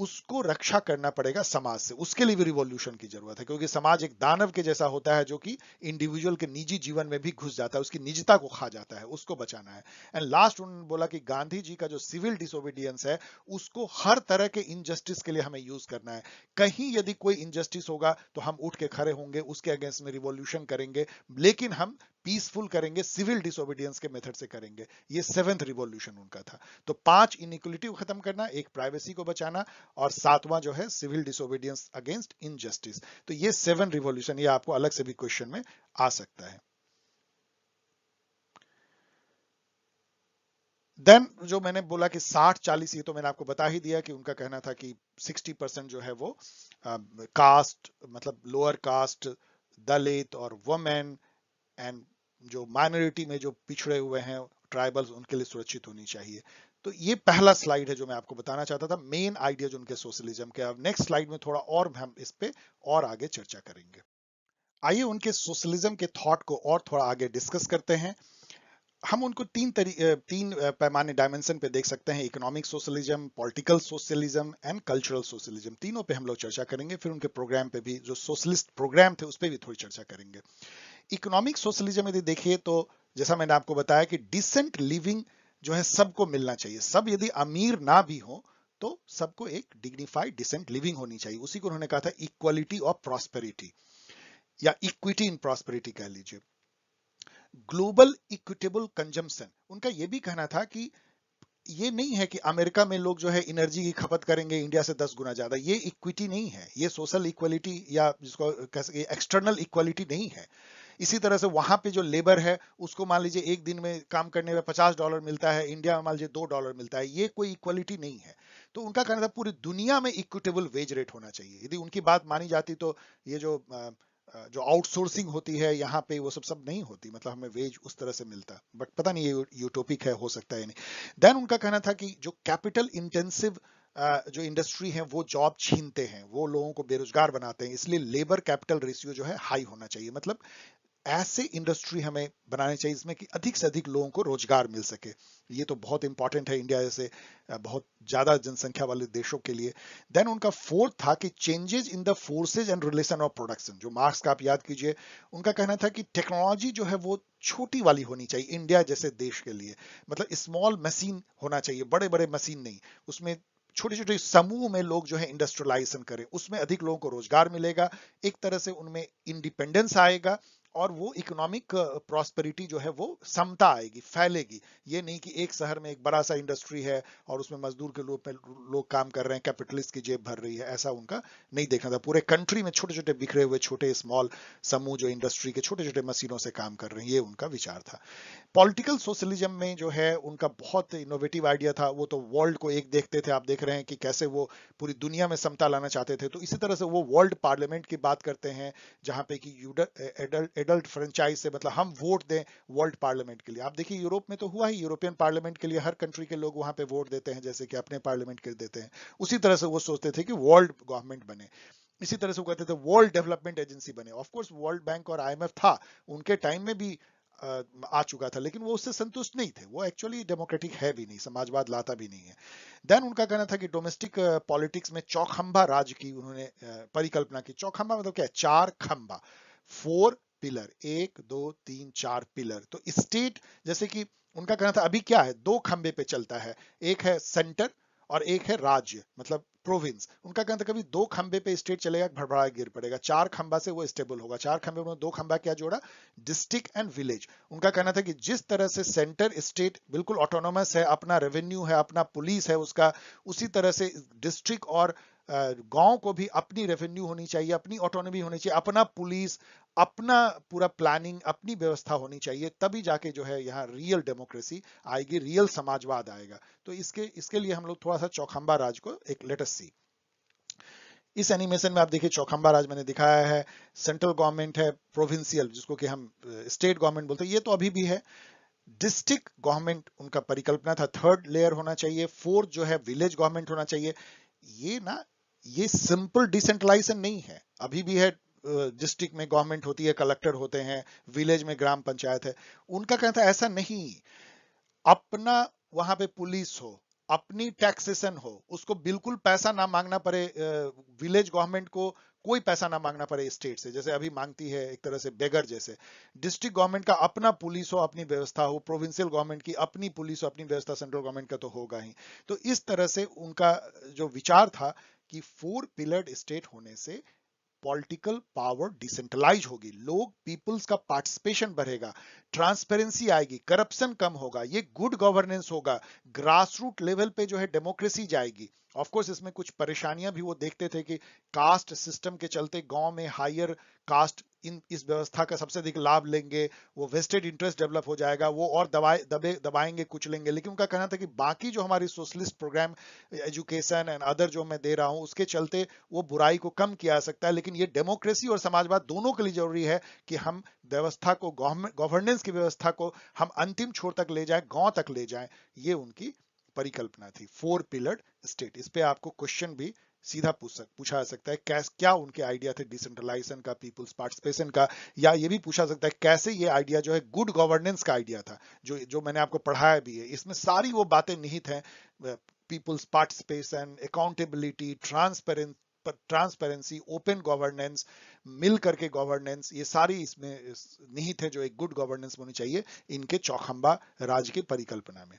उसको रक्षा करना पड़ेगा समाज से उसके लिए भी रिवॉल्यूशन की जरूरत है क्योंकि समाज एक दानव के जैसा होता है जो कि इंडिविजुअल के निजी जीवन में भी घुस जाता है उसकी निजता को खा जाता है उसको बचाना है एंड लास्ट उन्होंने बोला कि गांधी जी का जो सिविल डिसोबीडियंस है उसको हर तरह के इनजस्टिस के लिए हमें यूज करना है कहीं यदि कोई इनजस्टिस होगा तो हम उठ के खड़े होंगे उसके अगेंस्ट में रिवोल्यूशन करेंगे लेकिन हम पीसफुल करेंगे सिविल डिसोबीडियंस के मेथड से करेंगे ये सेवेंथ रिवॉल्यूशन उनका था तो पांच इनिक्वलिटी को खत्म करना एक प्राइवेसी को बचाना और सातवां जो है सिविल डिसोबीडियंस अगेंस्ट इनजस्टिस तो ये सेवन रिवॉल्यूशन ये आपको अलग से भी क्वेश्चन में आ सकता है देन जो मैंने बोला कि 60 40 ये तो मैंने आपको बता ही दिया कि उनका कहना था कि 60 परसेंट जो है वो कास्ट मतलब लोअर कास्ट दलित और वुमेन एंड जो माइनॉरिटी में जो पिछड़े हुए हैं ट्राइबल्स उनके लिए सुरक्षित होनी चाहिए तो ये पहला स्लाइड है जो मैं आपको बताना चाहता था मेन आइडिया जो उनके सोशलिज्म के अब नेक्स्ट स्लाइड में थोड़ा और हम इस पे और आगे चर्चा करेंगे आइए उनके सोशलिज्म के थॉट को और थोड़ा आगे डिस्कस करते हैं हम उनको तीन तरी तीन पैमाने डायमेंशन पे देख सकते हैं economic socialism political socialism and cultural socialism तीनों पे हम लोग चर्चा करेंगे फिर उनके प्रोग्राम पे भी जो सोशलिस्ट प्रोग्राम थे उस पर भी थोड़ी चर्चा करेंगे इकोनॉमिक सोशलिज्म यदि देखिए तो जैसा मैंने आपको बताया कि डिसेंट लिविंग जो है सबको मिलना चाहिए सब यदि अमीर ना भी हो तो सबको एक डिग्निफाइड डिसेंट लिविंग होनी चाहिए उसी को उन्होंने कहा था इक्वालिटी ऑफ प्रॉस्पेरिटी या इक्विटी इन प्रॉस्पेरिटी कह लीजिए ग्लोबल इक्विटेबल कंजम्पशन उनका यह भी कहना था कि ये नहीं है कि अमेरिका में लोग जो है एनर्जी की खपत करेंगे इंडिया से दस गुना ज्यादा ये इक्विटी नहीं है ये सोशल इक्वालिटी या जिसको कह सकते एक्सटर्नल इक्वालिटी नहीं है इसी तरह से वहां पे जो लेबर है उसको मान लीजिए एक दिन में काम करने में पचास डॉलर मिलता है इंडिया में मान लीजिए दो डॉलर मिलता है ये कोई इक्वलिटी नहीं है तो उनका कहना था पूरी दुनिया में इक्विटेबल वेज रेट होना चाहिए यदि उनकी बात मानी जाती तो ये जो जो आउटसोर्सिंग होती है यहाँ पे वो सब सब नहीं होती मतलब हमें वेज उस तरह से मिलता बट पता नहीं ये यूटोपिक है हो सकता है नहीं देन उनका कहना था कि जो कैपिटल इंटेंसिव जो इंडस्ट्री है वो जॉब छीनते हैं वो लोगों को बेरोजगार बनाते हैं इसलिए लेबर कैपिटल रेशियो जो है हाई होना चाहिए मतलब ऐसे इंडस्ट्री हमें बनाने चाहिए इसमें कि अधिक से अधिक लोगों को रोजगार मिल सके ये तो बहुत इंपॉर्टेंट है इंडिया जैसे बहुत ज़्यादा जनसंख्या वाले देशों के लिए देन उनका फोर्थ था कि changes in the forces and relation of production जो मार्क्स का आप याद कीजिए उनका कहना था कि टेक्नोलॉजी जो है वो छोटी वाली होनी चाहिए इंडिया जैसे देश के लिए मतलब स्मॉल मशीन होना चाहिए बड़े बड़े मशीन नहीं उसमें छोटे छोटे समूह में लोग जो है इंडस्ट्रियलाइजेशन करें उसमें अधिक लोगों को रोजगार मिलेगा एक तरह से उनमें इंडिपेंडेंस आएगा और वो इकोनॉमिक प्रॉस्पेरिटी uh, जो है वो समता आएगी फैलेगी ये नहीं कि एक शहर में एक बड़ा सा इंडस्ट्री है और उसमें मजदूर के लोग लोग काम कर रहे हैं कैपिटलिस्ट की जेब भर रही है ऐसा उनका नहीं देखना था पूरे कंट्री में छोटे छोटे बिखरे हुए छोटे स्मॉल समूह जो इंडस्ट्री के छोटे छोटे मशीनों से काम कर रहे हैं ये उनका विचार था पॉलिटिकल सोशलिज्म में जो है उनका बहुत इनोवेटिव आइडिया था वो तो वर्ल्ड को एक देखते थे आप देख रहे हैं कि कैसे वो पूरी दुनिया में समता लाना चाहते थे तो इसी तरह से वो वर्ल्ड पार्लियामेंट की बात करते हैं जहां पे कि एडल्ट एडल्ट फ्रेंचाइज से मतलब हम वोट दें वर्ल्ड पार्लियामेंट के लिए आप देखिए यूरोप में तो हुआ ही यूरोपियन पार्लियामेंट के लिए हर कंट्री के लोग वहां पे वोट देते हैं जैसे कि अपने पार्लियामेंट के देते हैं उसी तरह से वो सोचते थे कि वर्ल्ड गवर्नमेंट बने इसी तरह से वो कहते थे वर्ल्ड डेवलपमेंट एजेंसी बने ऑफकोर्स वर्ल्ड बैंक और आई था उनके टाइम में भी आ चुका था लेकिन वो उससे संतुष्ट नहीं थे वो एक्चुअली डेमोक्रेटिक है भी नहीं समाजवाद लाता भी नहीं है देन उनका कहना था कि डोमेस्टिक पॉलिटिक्स में चौखंबा राज की उन्होंने परिकल्पना की चौखंबा मतलब क्या है चार खंबा फोर पिलर एक दो तीन चार पिलर तो स्टेट जैसे कि उनका कहना था अभी क्या है दो खंबे पे चलता है एक है सेंटर और एक है राज्य मतलब प्रोविंस उनका कहना था कभी दो खंबे पे स्टेट चलेगा भड़बड़ा गिर पड़ेगा चार खंबा से वो स्टेबल होगा चार खंबे में दो खंबा क्या जोड़ा डिस्ट्रिक्ट एंड विलेज उनका कहना था कि जिस तरह से सेंटर स्टेट बिल्कुल ऑटोनोमस है अपना रेवेन्यू है अपना पुलिस है उसका उसी तरह से डिस्ट्रिक्ट और गांव को भी अपनी रेवेन्यू होनी चाहिए अपनी ऑटोनोमी होनी चाहिए अपना पुलिस अपना पूरा प्लानिंग अपनी व्यवस्था होनी चाहिए तभी जाके जो है यहाँ रियल डेमोक्रेसी आएगी रियल समाजवाद आएगा तो इसके इसके लिए हम लोग थोड़ा सा चौखंबा राज को एक लेटेस्ट सी इस एनिमेशन में आप देखिए चौखंबा राज मैंने दिखाया है सेंट्रल गवर्नमेंट है प्रोविंशियल जिसको कि हम स्टेट गवर्नमेंट बोलते हैं ये तो अभी भी है डिस्ट्रिक्ट गवर्नमेंट उनका परिकल्पना था थर्ड लेयर होना चाहिए फोर्थ जो है विलेज गवर्नमेंट होना चाहिए ये ना ये सिंपल डिसेंट्रलाइजेशन नहीं है अभी भी है डिस्ट्रिक्ट में गवर्नमेंट होती है कलेक्टर होते हैं विलेज में ग्राम पंचायत है उनका कहना था ऐसा नहीं अपना वहां पे पुलिस हो अपनी टैक्सेशन हो उसको बिल्कुल पैसा ना मांगना पड़े विलेज गवर्नमेंट को कोई पैसा ना मांगना पड़े स्टेट से जैसे अभी मांगती है एक तरह से बेगर जैसे डिस्ट्रिक्ट गवर्नमेंट का अपना पुलिस हो अपनी व्यवस्था हो प्रोविंशियल गवर्नमेंट की अपनी पुलिस हो अपनी व्यवस्था सेंट्रल गवर्नमेंट का तो होगा ही तो इस तरह से उनका जो विचार था कि फोर पिलर्ड स्टेट होने से पॉलिटिकल पावर डिसेंट्रलाइज होगी लोग पीपल्स का पार्टिसिपेशन बढ़ेगा ट्रांसपेरेंसी आएगी करप्शन कम होगा ये गुड गवर्नेंस होगा ग्रासरूट लेवल पे जो है डेमोक्रेसी जाएगी ऑफ कोर्स इसमें कुछ परेशानियां भी वो देखते थे कि कास्ट सिस्टम के चलते गांव में हायर कास्ट इन इस व्यवस्था का सबसे अधिक लाभ लेंगे वो वेस्टेड इंटरेस्ट डेवलप हो जाएगा वो और दबाए दबे दबाएंगे कुछ लेंगे लेकिन उनका कहना था कि बाकी जो हमारी socialist programme education and other जो मैं दे रहा हूँ उसके चलते वो बुराई को कम किया जा सकता है लेकिन ये डेमोक्रेसी और समाजवाद दोनों के लिए जरूरी है कि हम व्यवस्था को गवर्नेंस की व्यवस्था को हम अंतिम छोर तक ले जाए गाँव तक ले जाए ये उनकी परिकल्पना थी फोर पिलर स्टेट इस पे आपको क्वेश्चन भी सीधा पूछ सक, पूछा जा सकता है कैस, क्या उनके आइडिया थे डिसेंट्रलाइजेशन का पीपुल्स पार्टिसिपेशन का या ये भी पूछा सकता है कैसे ये आइडिया जो है गुड गवर्नेंस का आइडिया था जो जो मैंने आपको पढ़ाया भी है इसमें सारी वो बातें निहित हैं people's participation accountability transparent transparency open governance मिल करके गवर्नेंस ये सारी इसमें निहित है जो एक गुड गवर्नेंस होनी चाहिए इनके चौखंबा राज्य की परिकल्पना में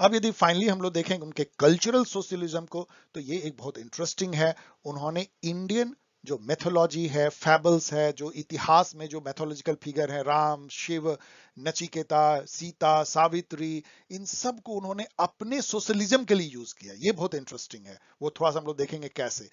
अब यदि फाइनली हम लोग देखें उनके कल्चरल सोशलिज्म को तो ये एक बहुत इंटरेस्टिंग है उन्होंने इंडियन जो मैथोलॉजी है फैबल्स है जो इतिहास में जो मैथोलॉजिकल फिगर है राम शिव नचिकेता सीता सावित्री इन सब को उन्होंने अपने सोशलिज्म के लिए यूज किया ये बहुत इंटरेस्टिंग है वो थोड़ा सा हम लोग देखेंगे कैसे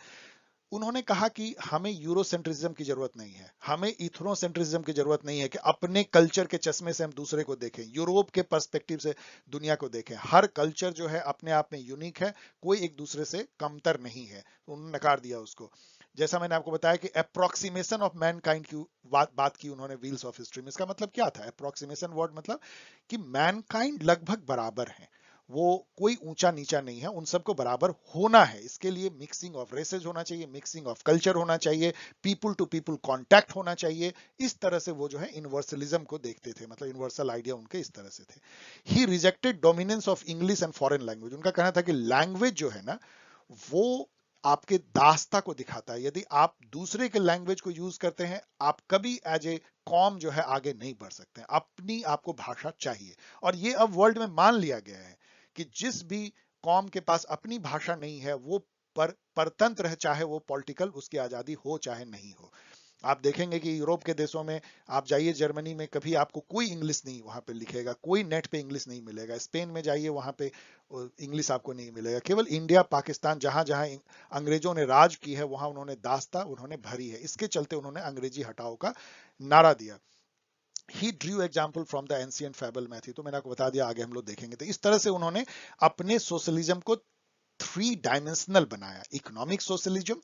उन्होंने कहा कि हमें यूरोसेंट्रिज्म की जरूरत नहीं है हमें इथ्रोसेंट्रिज्म की जरूरत नहीं है कि अपने कल्चर के चश्मे से हम दूसरे को देखें यूरोप के पर्सपेक्टिव से दुनिया को देखें हर कल्चर जो है अपने आप में यूनिक है कोई एक दूसरे से कमतर नहीं है तो उन्होंने नकार दिया उसको जैसा मैंने आपको बताया कि अप्रोक्सीमेशन ऑफ मैनकाइंड की बात बात की उन्होंने व्हील्स ऑफ हिस्ट्री में इसका मतलब क्या था अप्रोक्सीमेशन वर्ड मतलब कि मैनकाइंड लगभग बराबर है वो कोई ऊंचा नीचा नहीं है उन सबको बराबर होना है इसके लिए मिक्सिंग ऑफ रेसेज होना चाहिए मिक्सिंग ऑफ कल्चर होना चाहिए पीपल टू पीपल कांटेक्ट होना चाहिए इस तरह से वो जो है यूनिवर्सलिज्म को देखते थे मतलब यूनिवर्सल आइडिया उनके इस तरह से थे ही rejected dominance of English and foreign language उनका कहना था कि लैंग्वेज जो है ना वो आपके दास्ता को दिखाता है यदि आप दूसरे के लैंग्वेज को यूज करते हैं आप कभी एज ए कॉम जो है आगे नहीं बढ़ सकते अपनी आपको भाषा चाहिए और ये अब वर्ल्ड में मान लिया गया है कि जिस भी कौम के पास अपनी भाषा नहीं है वो पर परतंत्र है चाहे वो पॉलिटिकल उसकी आज़ादी हो चाहे नहीं हो आप देखेंगे कि यूरोप के देशों में आप जाइए जर्मनी में कभी आपको कोई इंग्लिश नहीं वहां पे लिखेगा कोई नेट पे इंग्लिश नहीं मिलेगा स्पेन में जाइए वहां पे इंग्लिश आपको नहीं मिलेगा केवल इंडिया पाकिस्तान जहां जहां अंग्रेजों ने राज की है वहां उन्होंने दास्ता उन्होंने भरी है इसके चलते उन्होंने अंग्रेजी हटाओ का नारा दिया ही drew example from the ancient fable मैथी तो मैंने आपको बता दिया आगे हम लोग देखेंगे तो इस तरह से उन्होंने अपने सोशलिज्म को थ्री डायमेंशनल बनाया economic socialism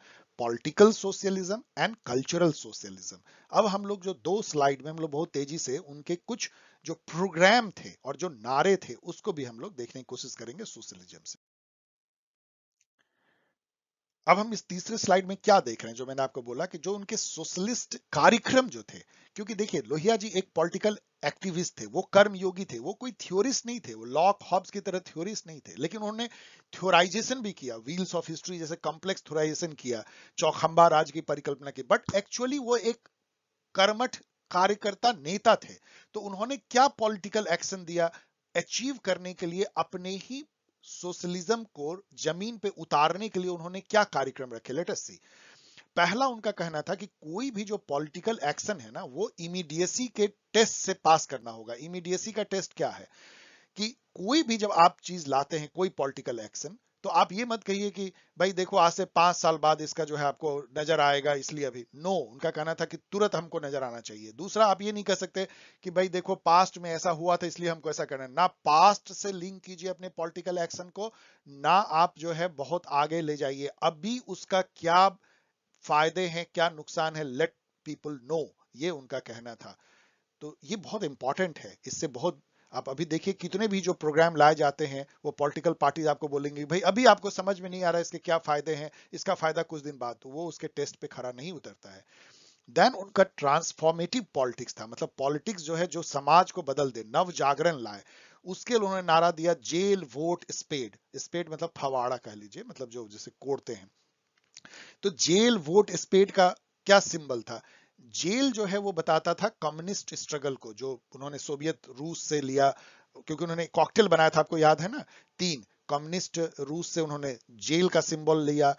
political socialism and cultural socialism अब हम लोग जो दो स्लाइड में हम लोग बहुत तेजी से उनके कुछ जो प्रोग्राम थे और जो नारे थे उसको भी हम लोग देखने की कोशिश करेंगे सोशलिज्म से अब हम इस तीसरे स्लाइड में क्या देख रहे हैं जो मैंने आपको बोला कि जो उनके सोशलिस्ट कार्यक्रम जो थे क्योंकि देखिए लोहिया जी एक पॉलिटिकल एक्टिविस्ट थे वो कर्मयोगी थे वो कोई थ्योरिस्ट नहीं थे वो लॉक हॉब्स की तरह थ्योरिस्ट नहीं थे लेकिन उन्होंने थ्योराइजेशन भी किया व्हील्स ऑफ हिस्ट्री जैसे कॉम्प्लेक्स थ्योराइजेशन किया चौखंबा राज की परिकल्पना की बट एक्चुअली वो एक कर्मठ कार्यकर्ता नेता थे तो उन्होंने क्या पॉलिटिकल एक्शन दिया अचीव करने के लिए अपने ही सोशलिज्म को जमीन पे उतारने के लिए उन्होंने क्या कार्यक्रम रखे लेटेस्ट सी पहला उनका कहना था कि कोई भी जो पॉलिटिकल एक्शन है ना वो इमीडिएसी के टेस्ट से पास करना होगा इमीडिएसी का टेस्ट क्या है कि कोई भी जब आप चीज लाते हैं कोई पॉलिटिकल एक्शन तो आप ये मत कहिए कि भाई देखो आज से पांच साल बाद इसका जो है आपको नजर आएगा इसलिए अभी नो no, उनका कहना था कि तुरंत हमको नजर आना चाहिए दूसरा आप ये नहीं कह सकते कि भाई देखो पास्ट में ऐसा हुआ था इसलिए हमको ऐसा करना ना पास्ट से लिंक कीजिए अपने पॉलिटिकल एक्शन को ना आप जो है बहुत आगे ले जाइए अभी उसका क्या फायदे हैं क्या नुकसान है लेट पीपल नो ये उनका कहना था तो ये बहुत इंपॉर्टेंट है इससे बहुत आप अभी देखिए कितने भी जो प्रोग्राम लाए जाते हैं वो पॉलिटिकल पार्टीज आपको बोलेंगे भाई अभी आपको समझ में नहीं आ रहा इसके क्या फायदे हैं इसका फायदा कुछ दिन बाद तो वो उसके टेस्ट पे खड़ा नहीं उतरता है देन उनका ट्रांसफॉर्मेटिव पॉलिटिक्स था मतलब पॉलिटिक्स जो है जो समाज को बदल दे नव जागरण लाए उसके लिए उन्होंने नारा दिया जेल वोट स्पेड स्पेड मतलब फवाड़ा कह लीजिए मतलब जो जैसे कोड़ते हैं तो जेल वोट स्पेड का क्या सिंबल था जेल जो है वो बताता था कम्युनिस्ट स्ट्रगल को जो उन्होंने सोवियत रूस से लिया क्योंकि उन्होंने कॉकटेल बनाया था आपको याद है ना तीन कम्युनिस्ट रूस से उन्होंने जेल का सिंबल लिया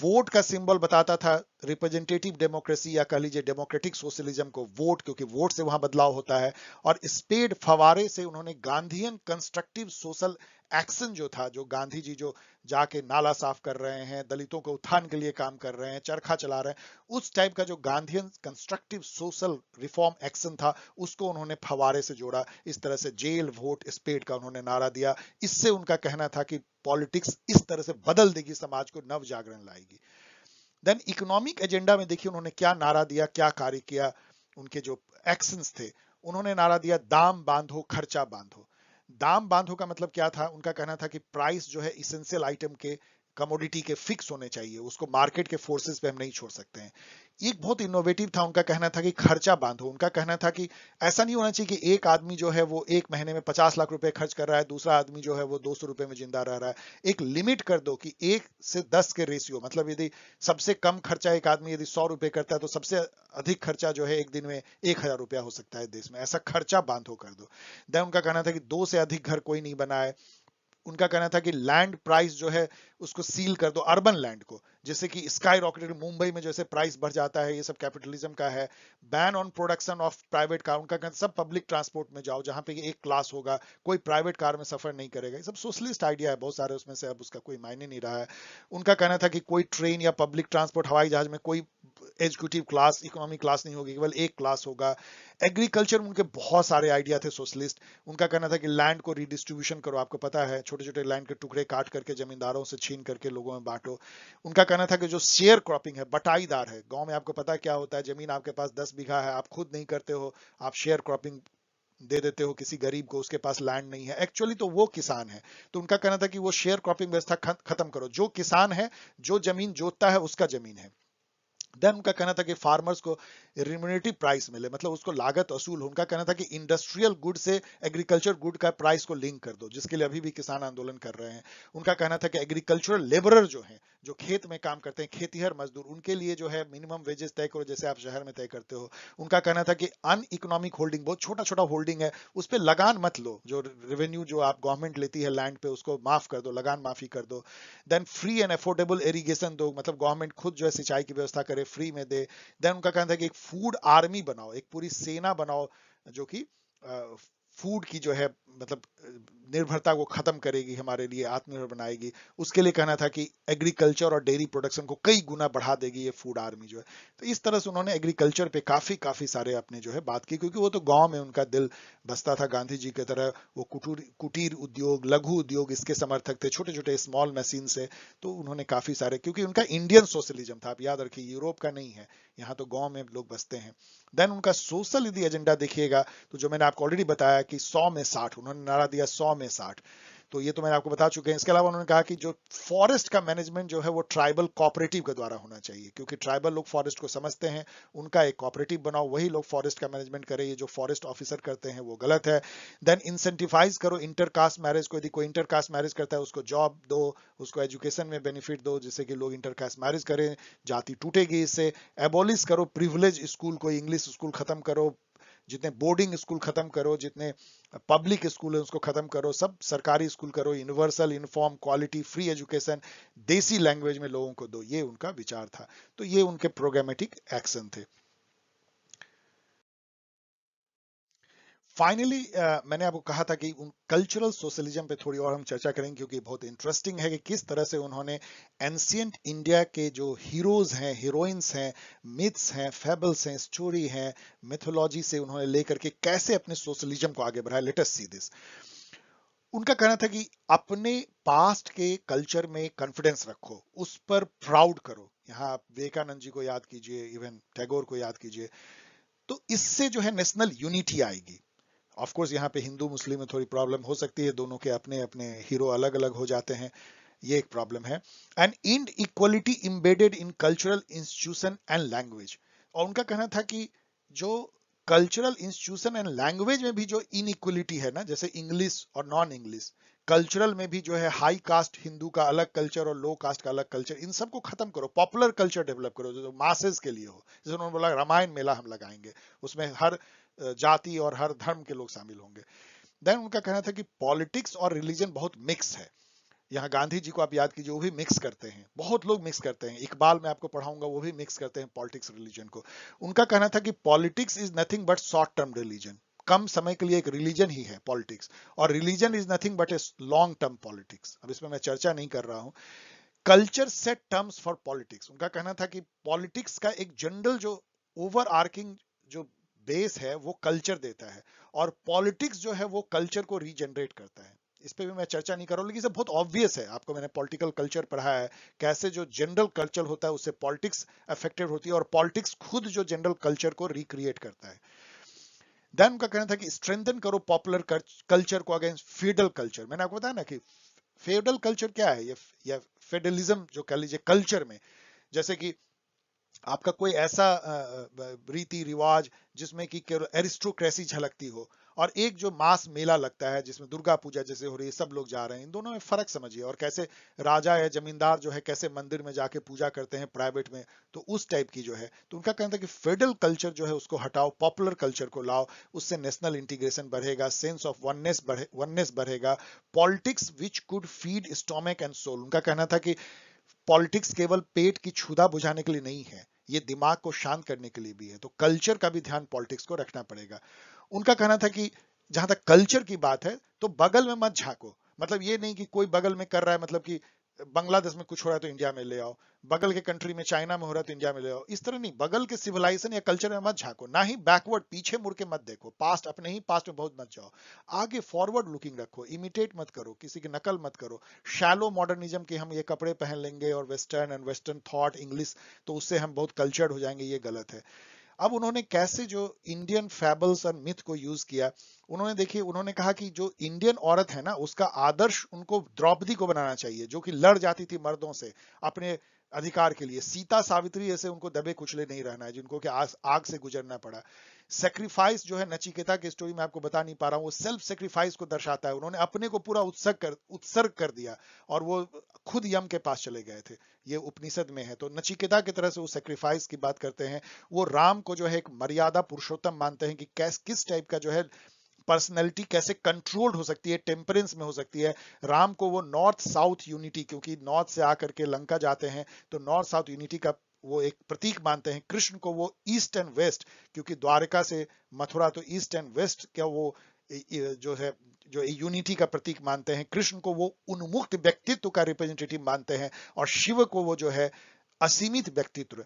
वोट का सिंबल बताता था रिप्रेजेंटेटिव डेमोक्रेसी या कह लीजिए डेमोक्रेटिक सोशलिज्म को वोट क्योंकि वोट से वहां बदलाव होता है और स्पेड फवारे से उन्होंने गांधीयन कंस्ट्रक्टिव सोशल एक्शन जो था जो गांधी जी जो जाके नाला साफ कर रहे हैं दलितों के उत्थान के लिए काम कर रहे हैं चरखा चला रहे हैं उस टाइप का जो Gandhian constructive social reform action था उसको उन्होंने फवारे से जोड़ा इस तरह से जेल वोट स्पेड का उन्होंने नारा दिया इससे उनका कहना था कि पॉलिटिक्स इस तरह से बदल देगी समाज को नव जागरण लाएगी देन इकोनॉमिक एजेंडा में देखिए उन्होंने क्या नारा दिया क्या कार्य किया उनके जो एक्शंस थे उन्होंने नारा दिया दाम बांधो खर्चा बांधो दाम बांधो का मतलब क्या था उनका कहना था कि प्राइस जो है इसेंशियल आइटम के कमोडिटी के फिक्स होने चाहिए उसको मार्केट के फोर्सेस पे हम नहीं छोड़ सकते हैं एक बहुत इनोवेटिव था उनका कहना था कि खर्चा बांधो उनका कहना था कि ऐसा नहीं होना चाहिए कि एक आदमी जो है वो एक महीने में पचास लाख रुपए खर्च कर रहा है दूसरा आदमी जो है वो दो सौ रुपए में जिंदा रह रहा है एक लिमिट कर दो कि एक से दस के रेशियो मतलब यदि सबसे कम खर्चा एक आदमी यदि सौ रुपए करता है तो सबसे अधिक खर्चा जो है एक दिन में एक हजार रुपया हो सकता है देश में ऐसा खर्चा बांधो कर दो देन उनका कहना था कि दो से अधिक घर कोई नहीं बनाए उनका कहना था कि लैंड प्राइस जो है उसको सील कर दो अर्बन लैंड को जैसे कि स्काई रॉकेट मुंबई में जैसे प्राइस बढ़ जाता है ये सब कैपिटलिज्म का है ban on production of private car उनका कहना सब पब्लिक ट्रांसपोर्ट में जाओ जहां पे एक क्लास होगा कोई प्राइवेट कार में सफर नहीं करेगा ये सब सोशलिस्ट आइडिया है बहुत सारे उसमें से अब उसका कोई मायने नहीं रहा है उनका कहना था कि कोई ट्रेन या पब्लिक ट्रांसपोर्ट हवाई जहाज में कोई एग्जीक्यूटिव क्लास इकोनॉमी क्लास नहीं होगी केवल एक क्लास होगा एग्रीकल्चर उनके बहुत सारे आइडिया थे सोशलिस्ट उनका कहना था कि लैंड को रिडिस्ट्रीब्यूशन करो आपको पता है छोटे छोटे लैंड के टुकड़े काट करके जमींदारों से छीन करके लोगों में बांटो उनका कहना था कि जो शेयर क्रॉपिंग है बटाईदार है गाँव में आपको पता क्या होता है जमीन आपके पास दस बीघा है आप खुद नहीं करते हो आप शेयर क्रॉपिंग दे देते हो किसी गरीब को उसके पास लैंड नहीं है एक्चुअली तो वो किसान है तो उनका कहना था कि वो शेयर क्रॉपिंग व्यवस्था खत्म करो जो किसान है जो जमीन जोतता है उसका जमीन है देन उनका कहना था कि फार्मर्स को रिम्यूनिटी प्राइस मिले मतलब उसको लागत असूल उनका कहना था कि इंडस्ट्रियल गुड से एग्रीकल्चर गुड का प्राइस को लिंक कर दो जिसके लिए अभी भी किसान आंदोलन कर रहे हैं उनका कहना था कि एग्रीकल्चरल लेबरर जो हैं जो खेत में काम करते हैं खेतीहर मजदूर उनके लिए जो है मिनिमम वेजेस तय करो जैसे आप शहर में तय करते हो उनका कहना था कि अन इकोनॉमिक होल्डिंग बहुत छोटा छोटा होल्डिंग है उस पर लगान मत लो जो रेवेन्यू जो आप गवर्नमेंट लेती है लैंड पे उसको माफ कर दो लगान माफी कर दो then free and affordable irrigation दो मतलब गवर्नमेंट खुद जो है सिंचाई की व्यवस्था करे करे फ्री में दे देन उनका कहना था कि एक फूड आर्मी बनाओ एक पूरी सेना बनाओ जो कि फूड की जो है मतलब निर्भरता को खत्म करेगी हमारे लिए आत्मनिर्भर बनाएगी उसके लिए कहना था कि एग्रीकल्चर और डेयरी प्रोडक्शन को कई गुना बढ़ा देगी ये फूड आर्मी जो है तो इस तरह से उन्होंने एग्रीकल्चर पे काफी काफी सारे अपने जो है बात की क्योंकि वो तो गांव में उनका दिल बसता था गांधी जी की तरह वो कुटीर कुटीर उद्योग लघु उद्योग इसके समर्थक थे छोटे छोटे स्मॉल मशीन से तो उन्होंने काफी सारे क्योंकि उनका इंडियन सोशलिज्म था आप याद रखिए यूरोप का नहीं है यहाँ तो गाँव में लोग बसते हैं देन उनका सोशल यदि एजेंडा देखिएगा तो जो मैंने आपको ऑलरेडी बताया बताया कि सौ में साठ उन्होंने नारा दिया सौ में साठ तो ये तो मैंने आपको बता चुके हैं इसके अलावा उन्होंने कहा कि जो फॉरेस्ट का मैनेजमेंट जो है वो ट्राइबल कॉपरेटिव के द्वारा होना चाहिए क्योंकि ट्राइबल लोग फॉरेस्ट को समझते हैं उनका एक कॉपरेटिव बनाओ वही लोग फॉरेस्ट का मैनेजमेंट करें ये जो फॉरेस्ट ऑफिसर करते हैं वो गलत है देन इंसेंटिवाइज करो इंटरकास्ट मैरिज को यदि कोई इंटरकास्ट मैरिज करता है उसको जॉब दो उसको एजुकेशन में बेनिफिट दो जिससे कि लोग इंटरकास्ट मैरिज करें जाति टूटेगी इससे एबोलिस करो प्रिविलेज स्कूल को इंग्लिश स्कूल खत्म करो जितने बोर्डिंग स्कूल खत्म करो जितने पब्लिक स्कूल है उसको खत्म करो सब सरकारी स्कूल करो universal uniform quality free education देसी लैंग्वेज में लोगों को दो ये उनका विचार था तो ये उनके प्रोग्रामेटिक एक्शन थे फाइनली uh, मैंने आपको कहा था कि उन कल्चरल सोशलिज्म पे थोड़ी और हम चर्चा करेंगे क्योंकि बहुत इंटरेस्टिंग है कि किस तरह से उन्होंने एंशियंट इंडिया के जो हीरोज हैं हीरोइंस हैं मिथ्स हैं फेबल्स हैं स्टोरी हैं मिथोलॉजी से उन्होंने लेकर के कैसे अपने सोशलिज्म को आगे बढ़ाया लेटेस्ट सी दिस उनका कहना था कि अपने पास्ट के कल्चर में कॉन्फिडेंस रखो उस पर प्राउड करो यहाँ आप विवेकानंद जी को याद कीजिए इवन टैगोर को याद कीजिए तो इससे जो है नेशनल यूनिटी आएगी ऑफ कोर्स यहाँ पे हिंदू मुस्लिम में थोड़ी प्रॉब्लम हो सकती है दोनों के अपने अपने हीरो अलग अलग हो जाते हैं ये एक प्रॉब्लम है and inequality embedded in cultural institution and language और उनका कहना था कि जो कल्चरल इंस्टीट्यूशन एंड लैंग्वेज में भी जो इनइक्वलिटी है ना जैसे इंग्लिश और नॉन इंग्लिश कल्चरल में भी जो है हाई कास्ट हिंदू का अलग कल्चर और लो कास्ट का अलग कल्चर इन सबको खत्म करो पॉपुलर कल्चर डेवलप करो जो मासेस के लिए हो जैसे उन्होंने बोला रामायण मेला हम लगाएंगे उसमें हर जाति और हर धर्म के लोग शामिल होंगे देन उनका कहना था कि पॉलिटिक्स और रिलीजन बहुत मिक्स है यहाँ गांधी जी को आप याद कीजिए वो भी मिक्स करते हैं बहुत लोग मिक्स करते हैं इकबाल में आपको पढ़ाऊंगा वो भी मिक्स करते हैं पॉलिटिक्स रिलीजन को उनका कहना था कि politics is nothing but short term religion कम समय के लिए एक रिलीजन ही है पॉलिटिक्स और religion is nothing but a long term politics अब इसमें मैं चर्चा नहीं कर रहा हूं culture set terms for politics उनका कहना था कि पॉलिटिक्स का एक जनरल जो ओवर आर्किंग जो बेस है वो कल्चर देता है और पॉलिटिक्स जो है वो कल्चर को रीजनरेट करता है इस पे भी मैं चर्चा नहीं कर रहा लेकिन सब बहुत ऑब्वियस है आपको मैंने पॉलिटिकल कल्चर पढ़ा है कैसे जो जनरल कल्चर होता है उससे पॉलिटिक्स अफेक्टेड होती है और पॉलिटिक्स खुद जो जनरल कल्चर को रिक्रिएट करता है देन उनका कहना था कि स्ट्रेंथन करो पॉपुलर कल्चर को अगेंस्ट फेडल कल्चर मैंने आपको बताया ना कि फेडल कल्चर क्या है ये या फेडरलिज्म जो कह लीजिए कल्चर में जैसे कि आपका कोई ऐसा रीति रिवाज जिसमें कि केवल एरिस्टोक्रेसी झलकती हो और एक जो मास मेला लगता है जिसमें दुर्गा पूजा जैसे हो रही है सब लोग जा रहे हैं इन दोनों में फर्क समझिए और कैसे राजा है जमींदार जो है कैसे मंदिर में जाके पूजा करते हैं प्राइवेट में तो उस टाइप की जो है तो उनका कहना था कि फेडरल कल्चर जो है उसको हटाओ पॉपुलर कल्चर को लाओ उससे नेशनल इंटीग्रेशन बढ़ेगा सेंस ऑफ वननेस बढ़े वननेस बढ़ेगा politics which could feed stomach and soul उनका कहना था कि पॉलिटिक्स केवल पेट की छुदा बुझाने के लिए नहीं है ये दिमाग को शांत करने के लिए भी है तो कल्चर का भी ध्यान पॉलिटिक्स को रखना पड़ेगा उनका कहना था कि जहां तक कल्चर की बात है तो बगल में मत झाको मतलब ये नहीं कि कोई बगल में कर रहा है मतलब कि बांग्लादेश में कुछ हो रहा है तो इंडिया में ले आओ बगल के कंट्री में चाइना में हो रहा है तो इंडिया में ले आओ इस तरह नहीं बगल के सिविलाइजेशन या कल्चर में मत झांको ना ही बैकवर्ड पीछे मुड़ के मत देखो पास्ट अपने ही पास्ट में बहुत मत जाओ आगे फॉरवर्ड लुकिंग रखो इमिटेट मत करो किसी की नकल मत करो शैलो मॉडर्निज्म के हम ये कपड़े पहन लेंगे और western and western thought English तो उससे हम बहुत कल्चर्ड हो जाएंगे ये गलत है अब उन्होंने कैसे जो इंडियन फैबल्स और मिथ को यूज किया उन्होंने देखिए उन्होंने कहा कि जो इंडियन औरत है ना उसका आदर्श उनको द्रौपदी को बनाना चाहिए जो कि लड़ जाती थी मर्दों से अपने अधिकार के लिए सीता सावित्री ऐसे उनको दबे कुचले नहीं रहना है जिनको कि आग से गुजरना पड़ा सेक्रीफाइस जो है नचिकेता की स्टोरी में आपको बता नहीं पा रहा हूँ वो सेल्फ सेक्रीफाइस को दर्शाता है उन्होंने अपने को पूरा उत्सर्ग कर उत्सर्ग कर दिया और वो खुद यम के पास चले गए थे ये उपनिषद में है तो नचिकेता की तरह से वो सेक्रीफाइस की बात करते हैं वो राम को जो है एक मर्यादा पुरुषोत्तम मानते हैं कि कैस किस टाइप का जो है पर्सनैलिटी कैसे कंट्रोल्ड हो सकती है टेम्परेंस में हो सकती है राम को वो नॉर्थ साउथ यूनिटी क्योंकि नॉर्थ से आकर के लंका जाते हैं तो नॉर्थ साउथ यूनिटी का वो एक प्रतीक मानते हैं कृष्ण को वो ईस्ट एंड वेस्ट क्योंकि द्वारका से मथुरा तो ईस्ट एंड वेस्ट क्या वो जो है जो यूनिटी का प्रतीक मानते हैं कृष्ण को वो उन्मुक्त व्यक्तित्व का रिप्रेजेंटेटिव मानते हैं और शिव को वो जो है असीमित व्यक्तित्व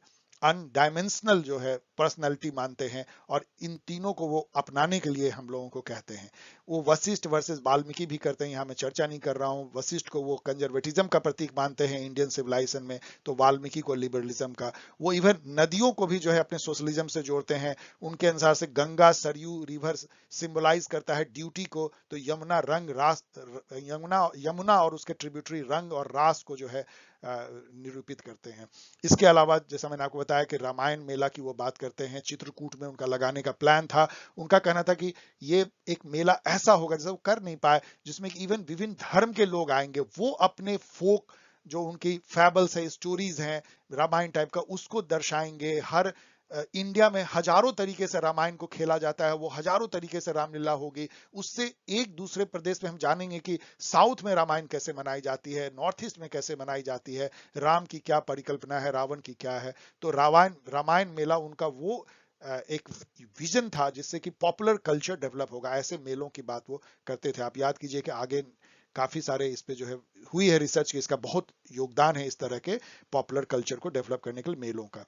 अनडायमेंशनल जो है पर्सनैलिटी मानते हैं और इन तीनों को वो अपनाने के लिए हम लोगों को कहते हैं वो वशिष्ठ वर्सेस वाल्मीकि भी करते हैं यहाँ मैं चर्चा नहीं कर रहा हूँ वशिष्ठ को वो कंजर्वेटिज्म का प्रतीक मानते हैं इंडियन सिविलाइजेशन में तो वाल्मीकि को लिबरलिज्म का वो इवन नदियों को भी जो है अपने सोशलिज्म से जोड़ते हैं उनके अनुसार से गंगा सरयू रिवर सिम्बोलाइज करता है ड्यूटी को तो यमुना रंग रास यमुना यमुना और उसके ट्रिब्यूटरी रंग और रास को जो है निरूपित करते हैं इसके अलावा जैसा मैंने आपको बताया कि रामायण मेला की वो बात करते हैं चित्रकूट में उनका लगाने का प्लान था उनका कहना था कि ये एक मेला ऐसा होगा जैसा वो कर नहीं पाए जिसमें इवन विभिन्न धर्म के लोग आएंगे वो अपने फोक जो उनकी फैबल्स है स्टोरीज हैं रामायण टाइप का उसको दर्शाएंगे हर इंडिया में हजारों तरीके से रामायण को खेला जाता है वो हजारों तरीके से रामलीला होगी उससे एक दूसरे प्रदेश में हम जानेंगे कि साउथ में रामायण कैसे मनाई जाती है नॉर्थ ईस्ट में कैसे मनाई जाती है राम की क्या परिकल्पना है रावण की क्या है तो रामायण रामायण मेला उनका वो एक विजन था जिससे कि पॉपुलर कल्चर डेवलप होगा ऐसे मेलों की बात वो करते थे आप याद कीजिए कि आगे काफी सारे इस पे जो है हुई है रिसर्च की इसका बहुत योगदान है इस तरह के पॉपुलर कल्चर को डेवलप करने के लिए मेलों का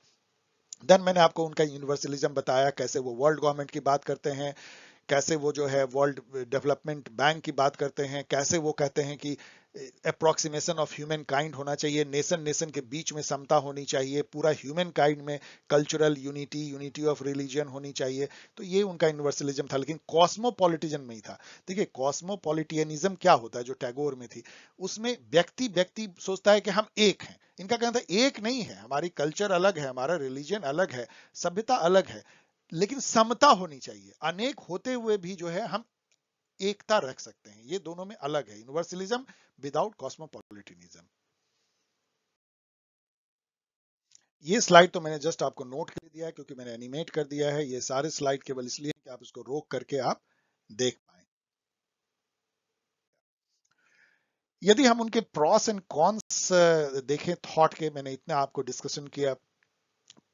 देन मैंने आपको उनका यूनिवर्सलिज्म बताया कैसे वो वर्ल्ड गवर्नमेंट की बात करते हैं कैसे वो जो है वर्ल्ड डेवलपमेंट बैंक की बात करते हैं कैसे वो कहते हैं कि अप्रोक्सीमेशन ऑफ ह्यूमन काइंड होना चाहिए नेशन नेशन के बीच में समता होनी चाहिए पूरा ह्यूमन काइंड में cultural unity unity of religion होनी चाहिए तो ये उनका यूनिवर्सलिज्म था लेकिन कॉस्मोपॉलिटिज्म में ही था देखिए कॉस्मोपॉलिटियनिज्म क्या होता है जो टैगोर में थी उसमें व्यक्ति व्यक्ति सोचता है कि हम एक हैं इनका कहना था एक नहीं है हमारी कल्चर अलग है हमारा रिलीजन अलग है सभ्यता अलग है लेकिन समता होनी चाहिए अनेक होते हुए भी जो है हम एकता रख सकते हैं ये दोनों में अलग है यूनिवर्सलिज्म विदाउट कॉस्मोपोलिटिनिज्म ये स्लाइड तो मैंने जस्ट आपको नोट कर दिया है क्योंकि मैंने एनिमेट कर दिया है ये सारे स्लाइड केवल इसलिए कि आप इसको रोक करके आप देख पाए यदि हम उनके प्रॉस एंड कॉन्स देखें थॉट के मैंने इतना आपको डिस्कशन किया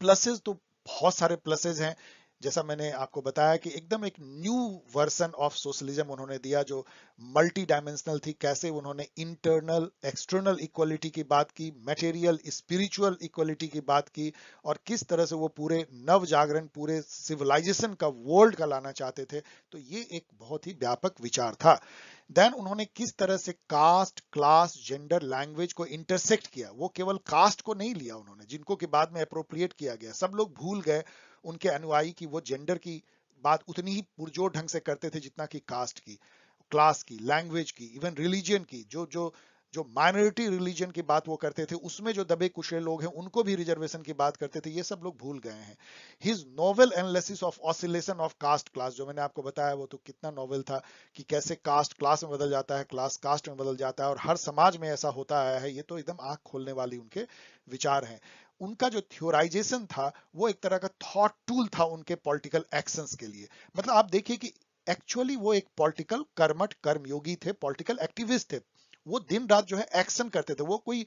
प्लसेज तो बहुत सारे प्लसेज हैं जैसा मैंने आपको बताया कि एकदम एक न्यू वर्सन ऑफ सोशलिज्म उन्होंने दिया जो मल्टी डायमेंशनल थी कैसे उन्होंने इंटरनल एक्सटर्नल इक्वलिटी की बात की मटेरियल स्पिरिचुअल इक्वलिटी की बात की और किस तरह से वो पूरे नव जागरण पूरे सिविलाइजेशन का वर्ल्ड का लाना चाहते थे तो ये एक बहुत ही व्यापक विचार था देन उन्होंने किस तरह से कास्ट क्लास जेंडर लैंग्वेज को इंटरसेक्ट किया वो केवल कास्ट को नहीं लिया उन्होंने जिनको के बाद में अप्रोप्रिएट किया गया सब लोग भूल गए उनके अनुयायी की वो जेंडर की बात उतनी ही पुरजोर ढंग से करते थे जितना कि कास्ट की क्लास की लैंग्वेज की इवन रिलीजन की जो जो जो माइनॉरिटी रिलीजन की बात वो करते थे उसमें जो दबे कुशे लोग हैं उनको भी रिजर्वेशन की बात करते थे ये सब लोग भूल गए हैं his novel analysis of oscillation of caste class जो मैंने आपको बताया वो तो कितना नोवेल था कि कैसे कास्ट क्लास में बदल जाता है क्लास कास्ट में बदल जाता है और हर समाज में ऐसा होता आया है ये तो एकदम आंख खोलने वाली उनके विचार हैं उनका जो थ्योराइजेशन था वो एक तरह का थॉट टूल था उनके पॉलिटिकल एक्शन के लिए मतलब आप देखिए कि एक्चुअली वो एक पॉलिटिकल कर्मठ कर्मयोगी थे पॉलिटिकल एक्टिविस्ट थे वो दिन रात जो है एक्शन करते थे वो कोई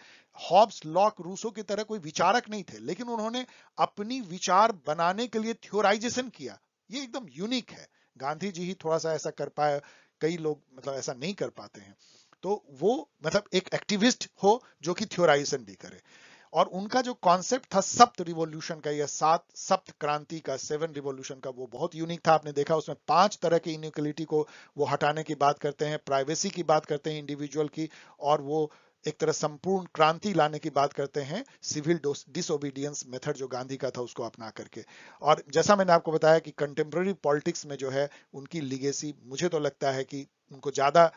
हॉब्स लॉक रूसो की तरह कोई विचारक नहीं थे लेकिन उन्होंने अपनी विचार बनाने के लिए थ्योराइजेशन किया ये एकदम यूनिक है गांधी जी ही थोड़ा सा ऐसा कर पाए कई लोग मतलब ऐसा नहीं कर पाते हैं तो वो मतलब एक एक्टिविस्ट हो जो कि थ्योराइजेशन भी करे और उनका जो कॉन्सेप्ट था सप्त रिवॉल्यूशन का या सात सप्त क्रांति का सेवन रिवॉल्यूशन का वो बहुत यूनिक था आपने देखा उसमें पांच तरह की इनिक्वलिटी को वो हटाने की बात करते हैं प्राइवेसी की बात करते हैं इंडिविजुअल की और वो एक तरह संपूर्ण क्रांति लाने की बात करते हैं सिविल डिसोबीडियंस मेथड जो गांधी का था उसको अपना करके और जैसा मैंने आपको बताया कि कंटेम्प्रेरी पॉलिटिक्स में जो है उनकी लिगेसी मुझे तो लगता है कि उनको ज्यादा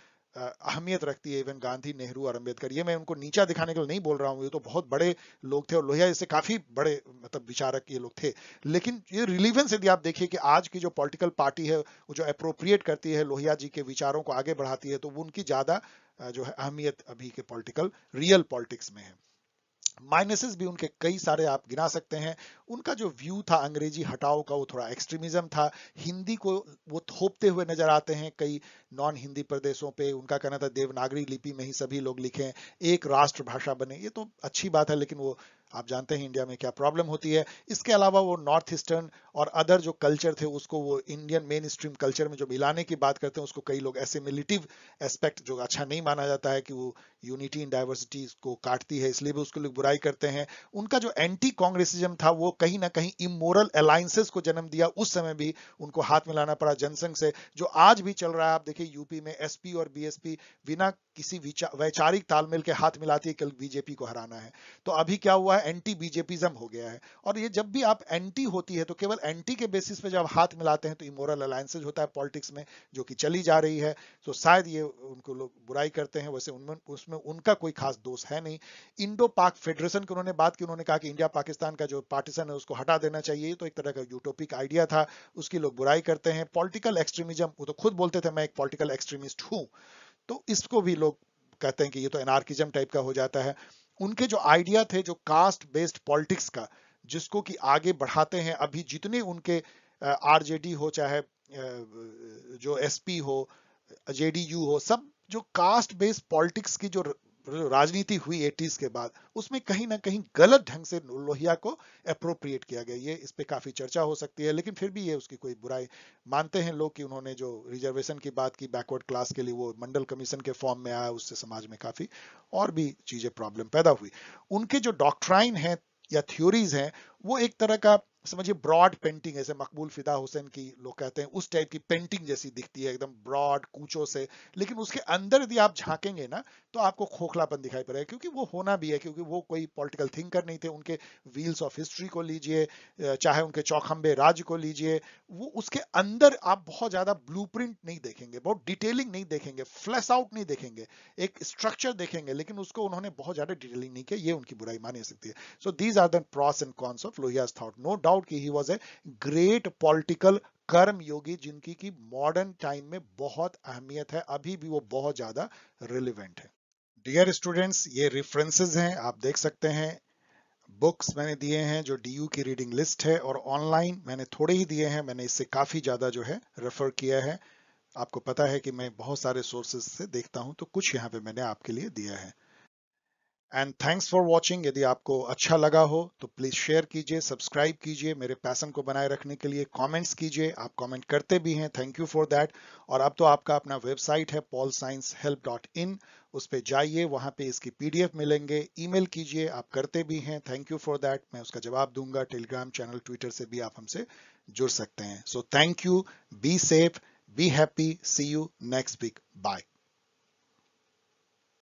अहमियत रखती है इवन गांधी नेहरू और अम्बेडकर ये मैं उनको नीचा दिखाने के लिए नहीं बोल रहा हूँ ये तो बहुत बड़े लोग थे और लोहिया इससे काफी बड़े मतलब विचारक ये लोग थे लेकिन ये रिलीवेंस यदि आप देखिए कि आज की जो पॉलिटिकल पार्टी है वो जो अप्रोप्रिएट करती है लोहिया जी के विचारों को आगे बढ़ाती है तो उनकी ज्यादा जो है अहमियत अभी के पॉलिटिकल रियल पॉलिटिक्स में है माइनसेस भी उनके कई सारे आप गिना सकते हैं उनका जो व्यू था अंग्रेजी हटाओ का वो थोड़ा एक्सट्रीमिज्म था हिंदी को वो थोपते हुए नजर आते हैं कई नॉन हिंदी प्रदेशों पे उनका कहना था देवनागरी लिपि में ही सभी लोग लिखें एक राष्ट्रभाषा बने ये तो अच्छी बात है लेकिन वो आप जानते हैं इंडिया में क्या प्रॉब्लम होती है इसके अलावा वो नॉर्थ ईस्टर्न और अदर जो कल्चर थे उसको वो इंडियन मेन स्ट्रीम कल्चर में जो मिलाने की बात करते हैं उसको कई लोग ऐसे मिलिटिव एस्पेक्ट जो अच्छा नहीं माना जाता है कि वो यूनिटी इन डाइवर्सिटी को काटती है इसलिए भी उसको लोग बुराई करते हैं उनका जो एंटी कांग्रेसिज्म था वो कहीं ना कहीं इमोरल अलायंसेस को जन्म दिया उस समय भी उनको हाथ मिलाना पड़ा जनसंघ से जो आज भी चल रहा है आप देखिए यूपी में एसपी और बी बिना किसी वैचारिक तालमेल के हाथ मिलाती है कल बीजेपी को हराना है तो अभी क्या हुआ बड़ा एंटी बीजेपीज्म हो गया है और ये जब भी आप एंटी होती है तो केवल एंटी के बेसिस पे जब हाथ मिलाते हैं तो इमोरल अलायंसेज होता है पॉलिटिक्स में जो कि चली जा रही है तो शायद ये उनको लोग बुराई करते हैं वैसे उनमें उसमें उनका कोई खास दोष है नहीं इंडो पाक फेडरेशन की उन्होंने बात की उन्होंने कहा कि इंडिया पाकिस्तान का जो पार्टीशन है उसको हटा देना चाहिए तो एक तरह का यूटोपिक आइडिया था उसकी लोग बुराई करते हैं पॉलिटिकल एक्सट्रीमिज्म वो तो खुद बोलते थे मैं एक पॉलिटिकल एक्सट्रीमिस्ट हूँ तो इसको भी लोग कहते हैं कि ये तो एनार्किज्म टाइप का हो जाता है उनके जो आइडिया थे जो कास्ट बेस्ड पॉलिटिक्स का जिसको कि आगे बढ़ाते हैं अभी जितने उनके आरजेडी हो चाहे जो एसपी हो जेडीयू हो सब जो कास्ट बेस्ड पॉलिटिक्स की जो जो राजनीति हुई एटीज के बाद उसमें कहीं ना कहीं गलत ढंग से लोहिया को अप्रोप्रिएट किया गया ये इस पर काफ़ी चर्चा हो सकती है लेकिन फिर भी ये उसकी कोई बुराई मानते हैं लोग कि उन्होंने जो रिजर्वेशन की बात की बैकवर्ड क्लास के लिए वो मंडल कमीशन के फॉर्म में आया उससे समाज में काफ़ी और भी चीज़ें प्रॉब्लम पैदा हुई उनके जो डॉक्ट्राइन है या थ्योरीज हैं वो एक तरह का समझिए ब्रॉड पेंटिंग ऐसे मकबूल फिदा हुसैन की लोग कहते हैं उस टाइप की पेंटिंग जैसी दिखती है एकदम ब्रॉड कूचों से लेकिन उसके अंदर यदि आप झांकेंगे ना तो आपको खोखलापन दिखाई पड़ेगा क्योंकि वो होना भी है क्योंकि वो कोई पॉलिटिकल थिंकर नहीं थे उनके व्हील्स ऑफ हिस्ट्री को लीजिए चाहे उनके चौखम्बे राज्य को लीजिए वो उसके अंदर आप बहुत ज्यादा ब्लू नहीं देखेंगे बहुत डिटेलिंग नहीं देखेंगे फ्लैश आउट नहीं देखेंगे एक स्ट्रक्चर देखेंगे लेकिन उसको उन्होंने बहुत ज्यादा डिटेलिंग नहीं किया ये उनकी बुराई मानी सकती है so these are the pros and cons of Lohia's thought. No doubt कि he was a great political karma योगी जिनकी की मॉडर्न टाइम में बहुत अहमियत है अभी भी वो बहुत ज्यादा रिलेवेंट है डियर स्टूडेंट्स ये रेफरेंसेस हैं आप देख सकते हैं बुक्स मैंने दिए हैं जो डी की रीडिंग लिस्ट है और ऑनलाइन मैंने थोड़े ही दिए हैं मैंने इससे काफ़ी ज़्यादा जो है रेफर किया है आपको पता है कि मैं बहुत सारे सोर्सेज से देखता हूं तो कुछ यहाँ पे मैंने आपके लिए दिया है एंड थैंक्स फॉर वॉचिंग यदि आपको अच्छा लगा हो तो प्लीज शेयर कीजिए सब्सक्राइब कीजिए मेरे पैसन को बनाए रखने के लिए कॉमेंट्स कीजिए आप कॉमेंट करते भी हैं थैंक यू फॉर दैट और अब तो आपका अपना वेबसाइट है pol science help dot in उस पर जाइए वहां पे इसकी पीडीएफ मिलेंगे ईमेल कीजिए आप करते भी हैं थैंक यू फॉर दैट मैं उसका जवाब दूंगा टेलीग्राम चैनल ट्विटर से भी आप हमसे जुड़ सकते हैं so thank you be safe be happy see you next week bye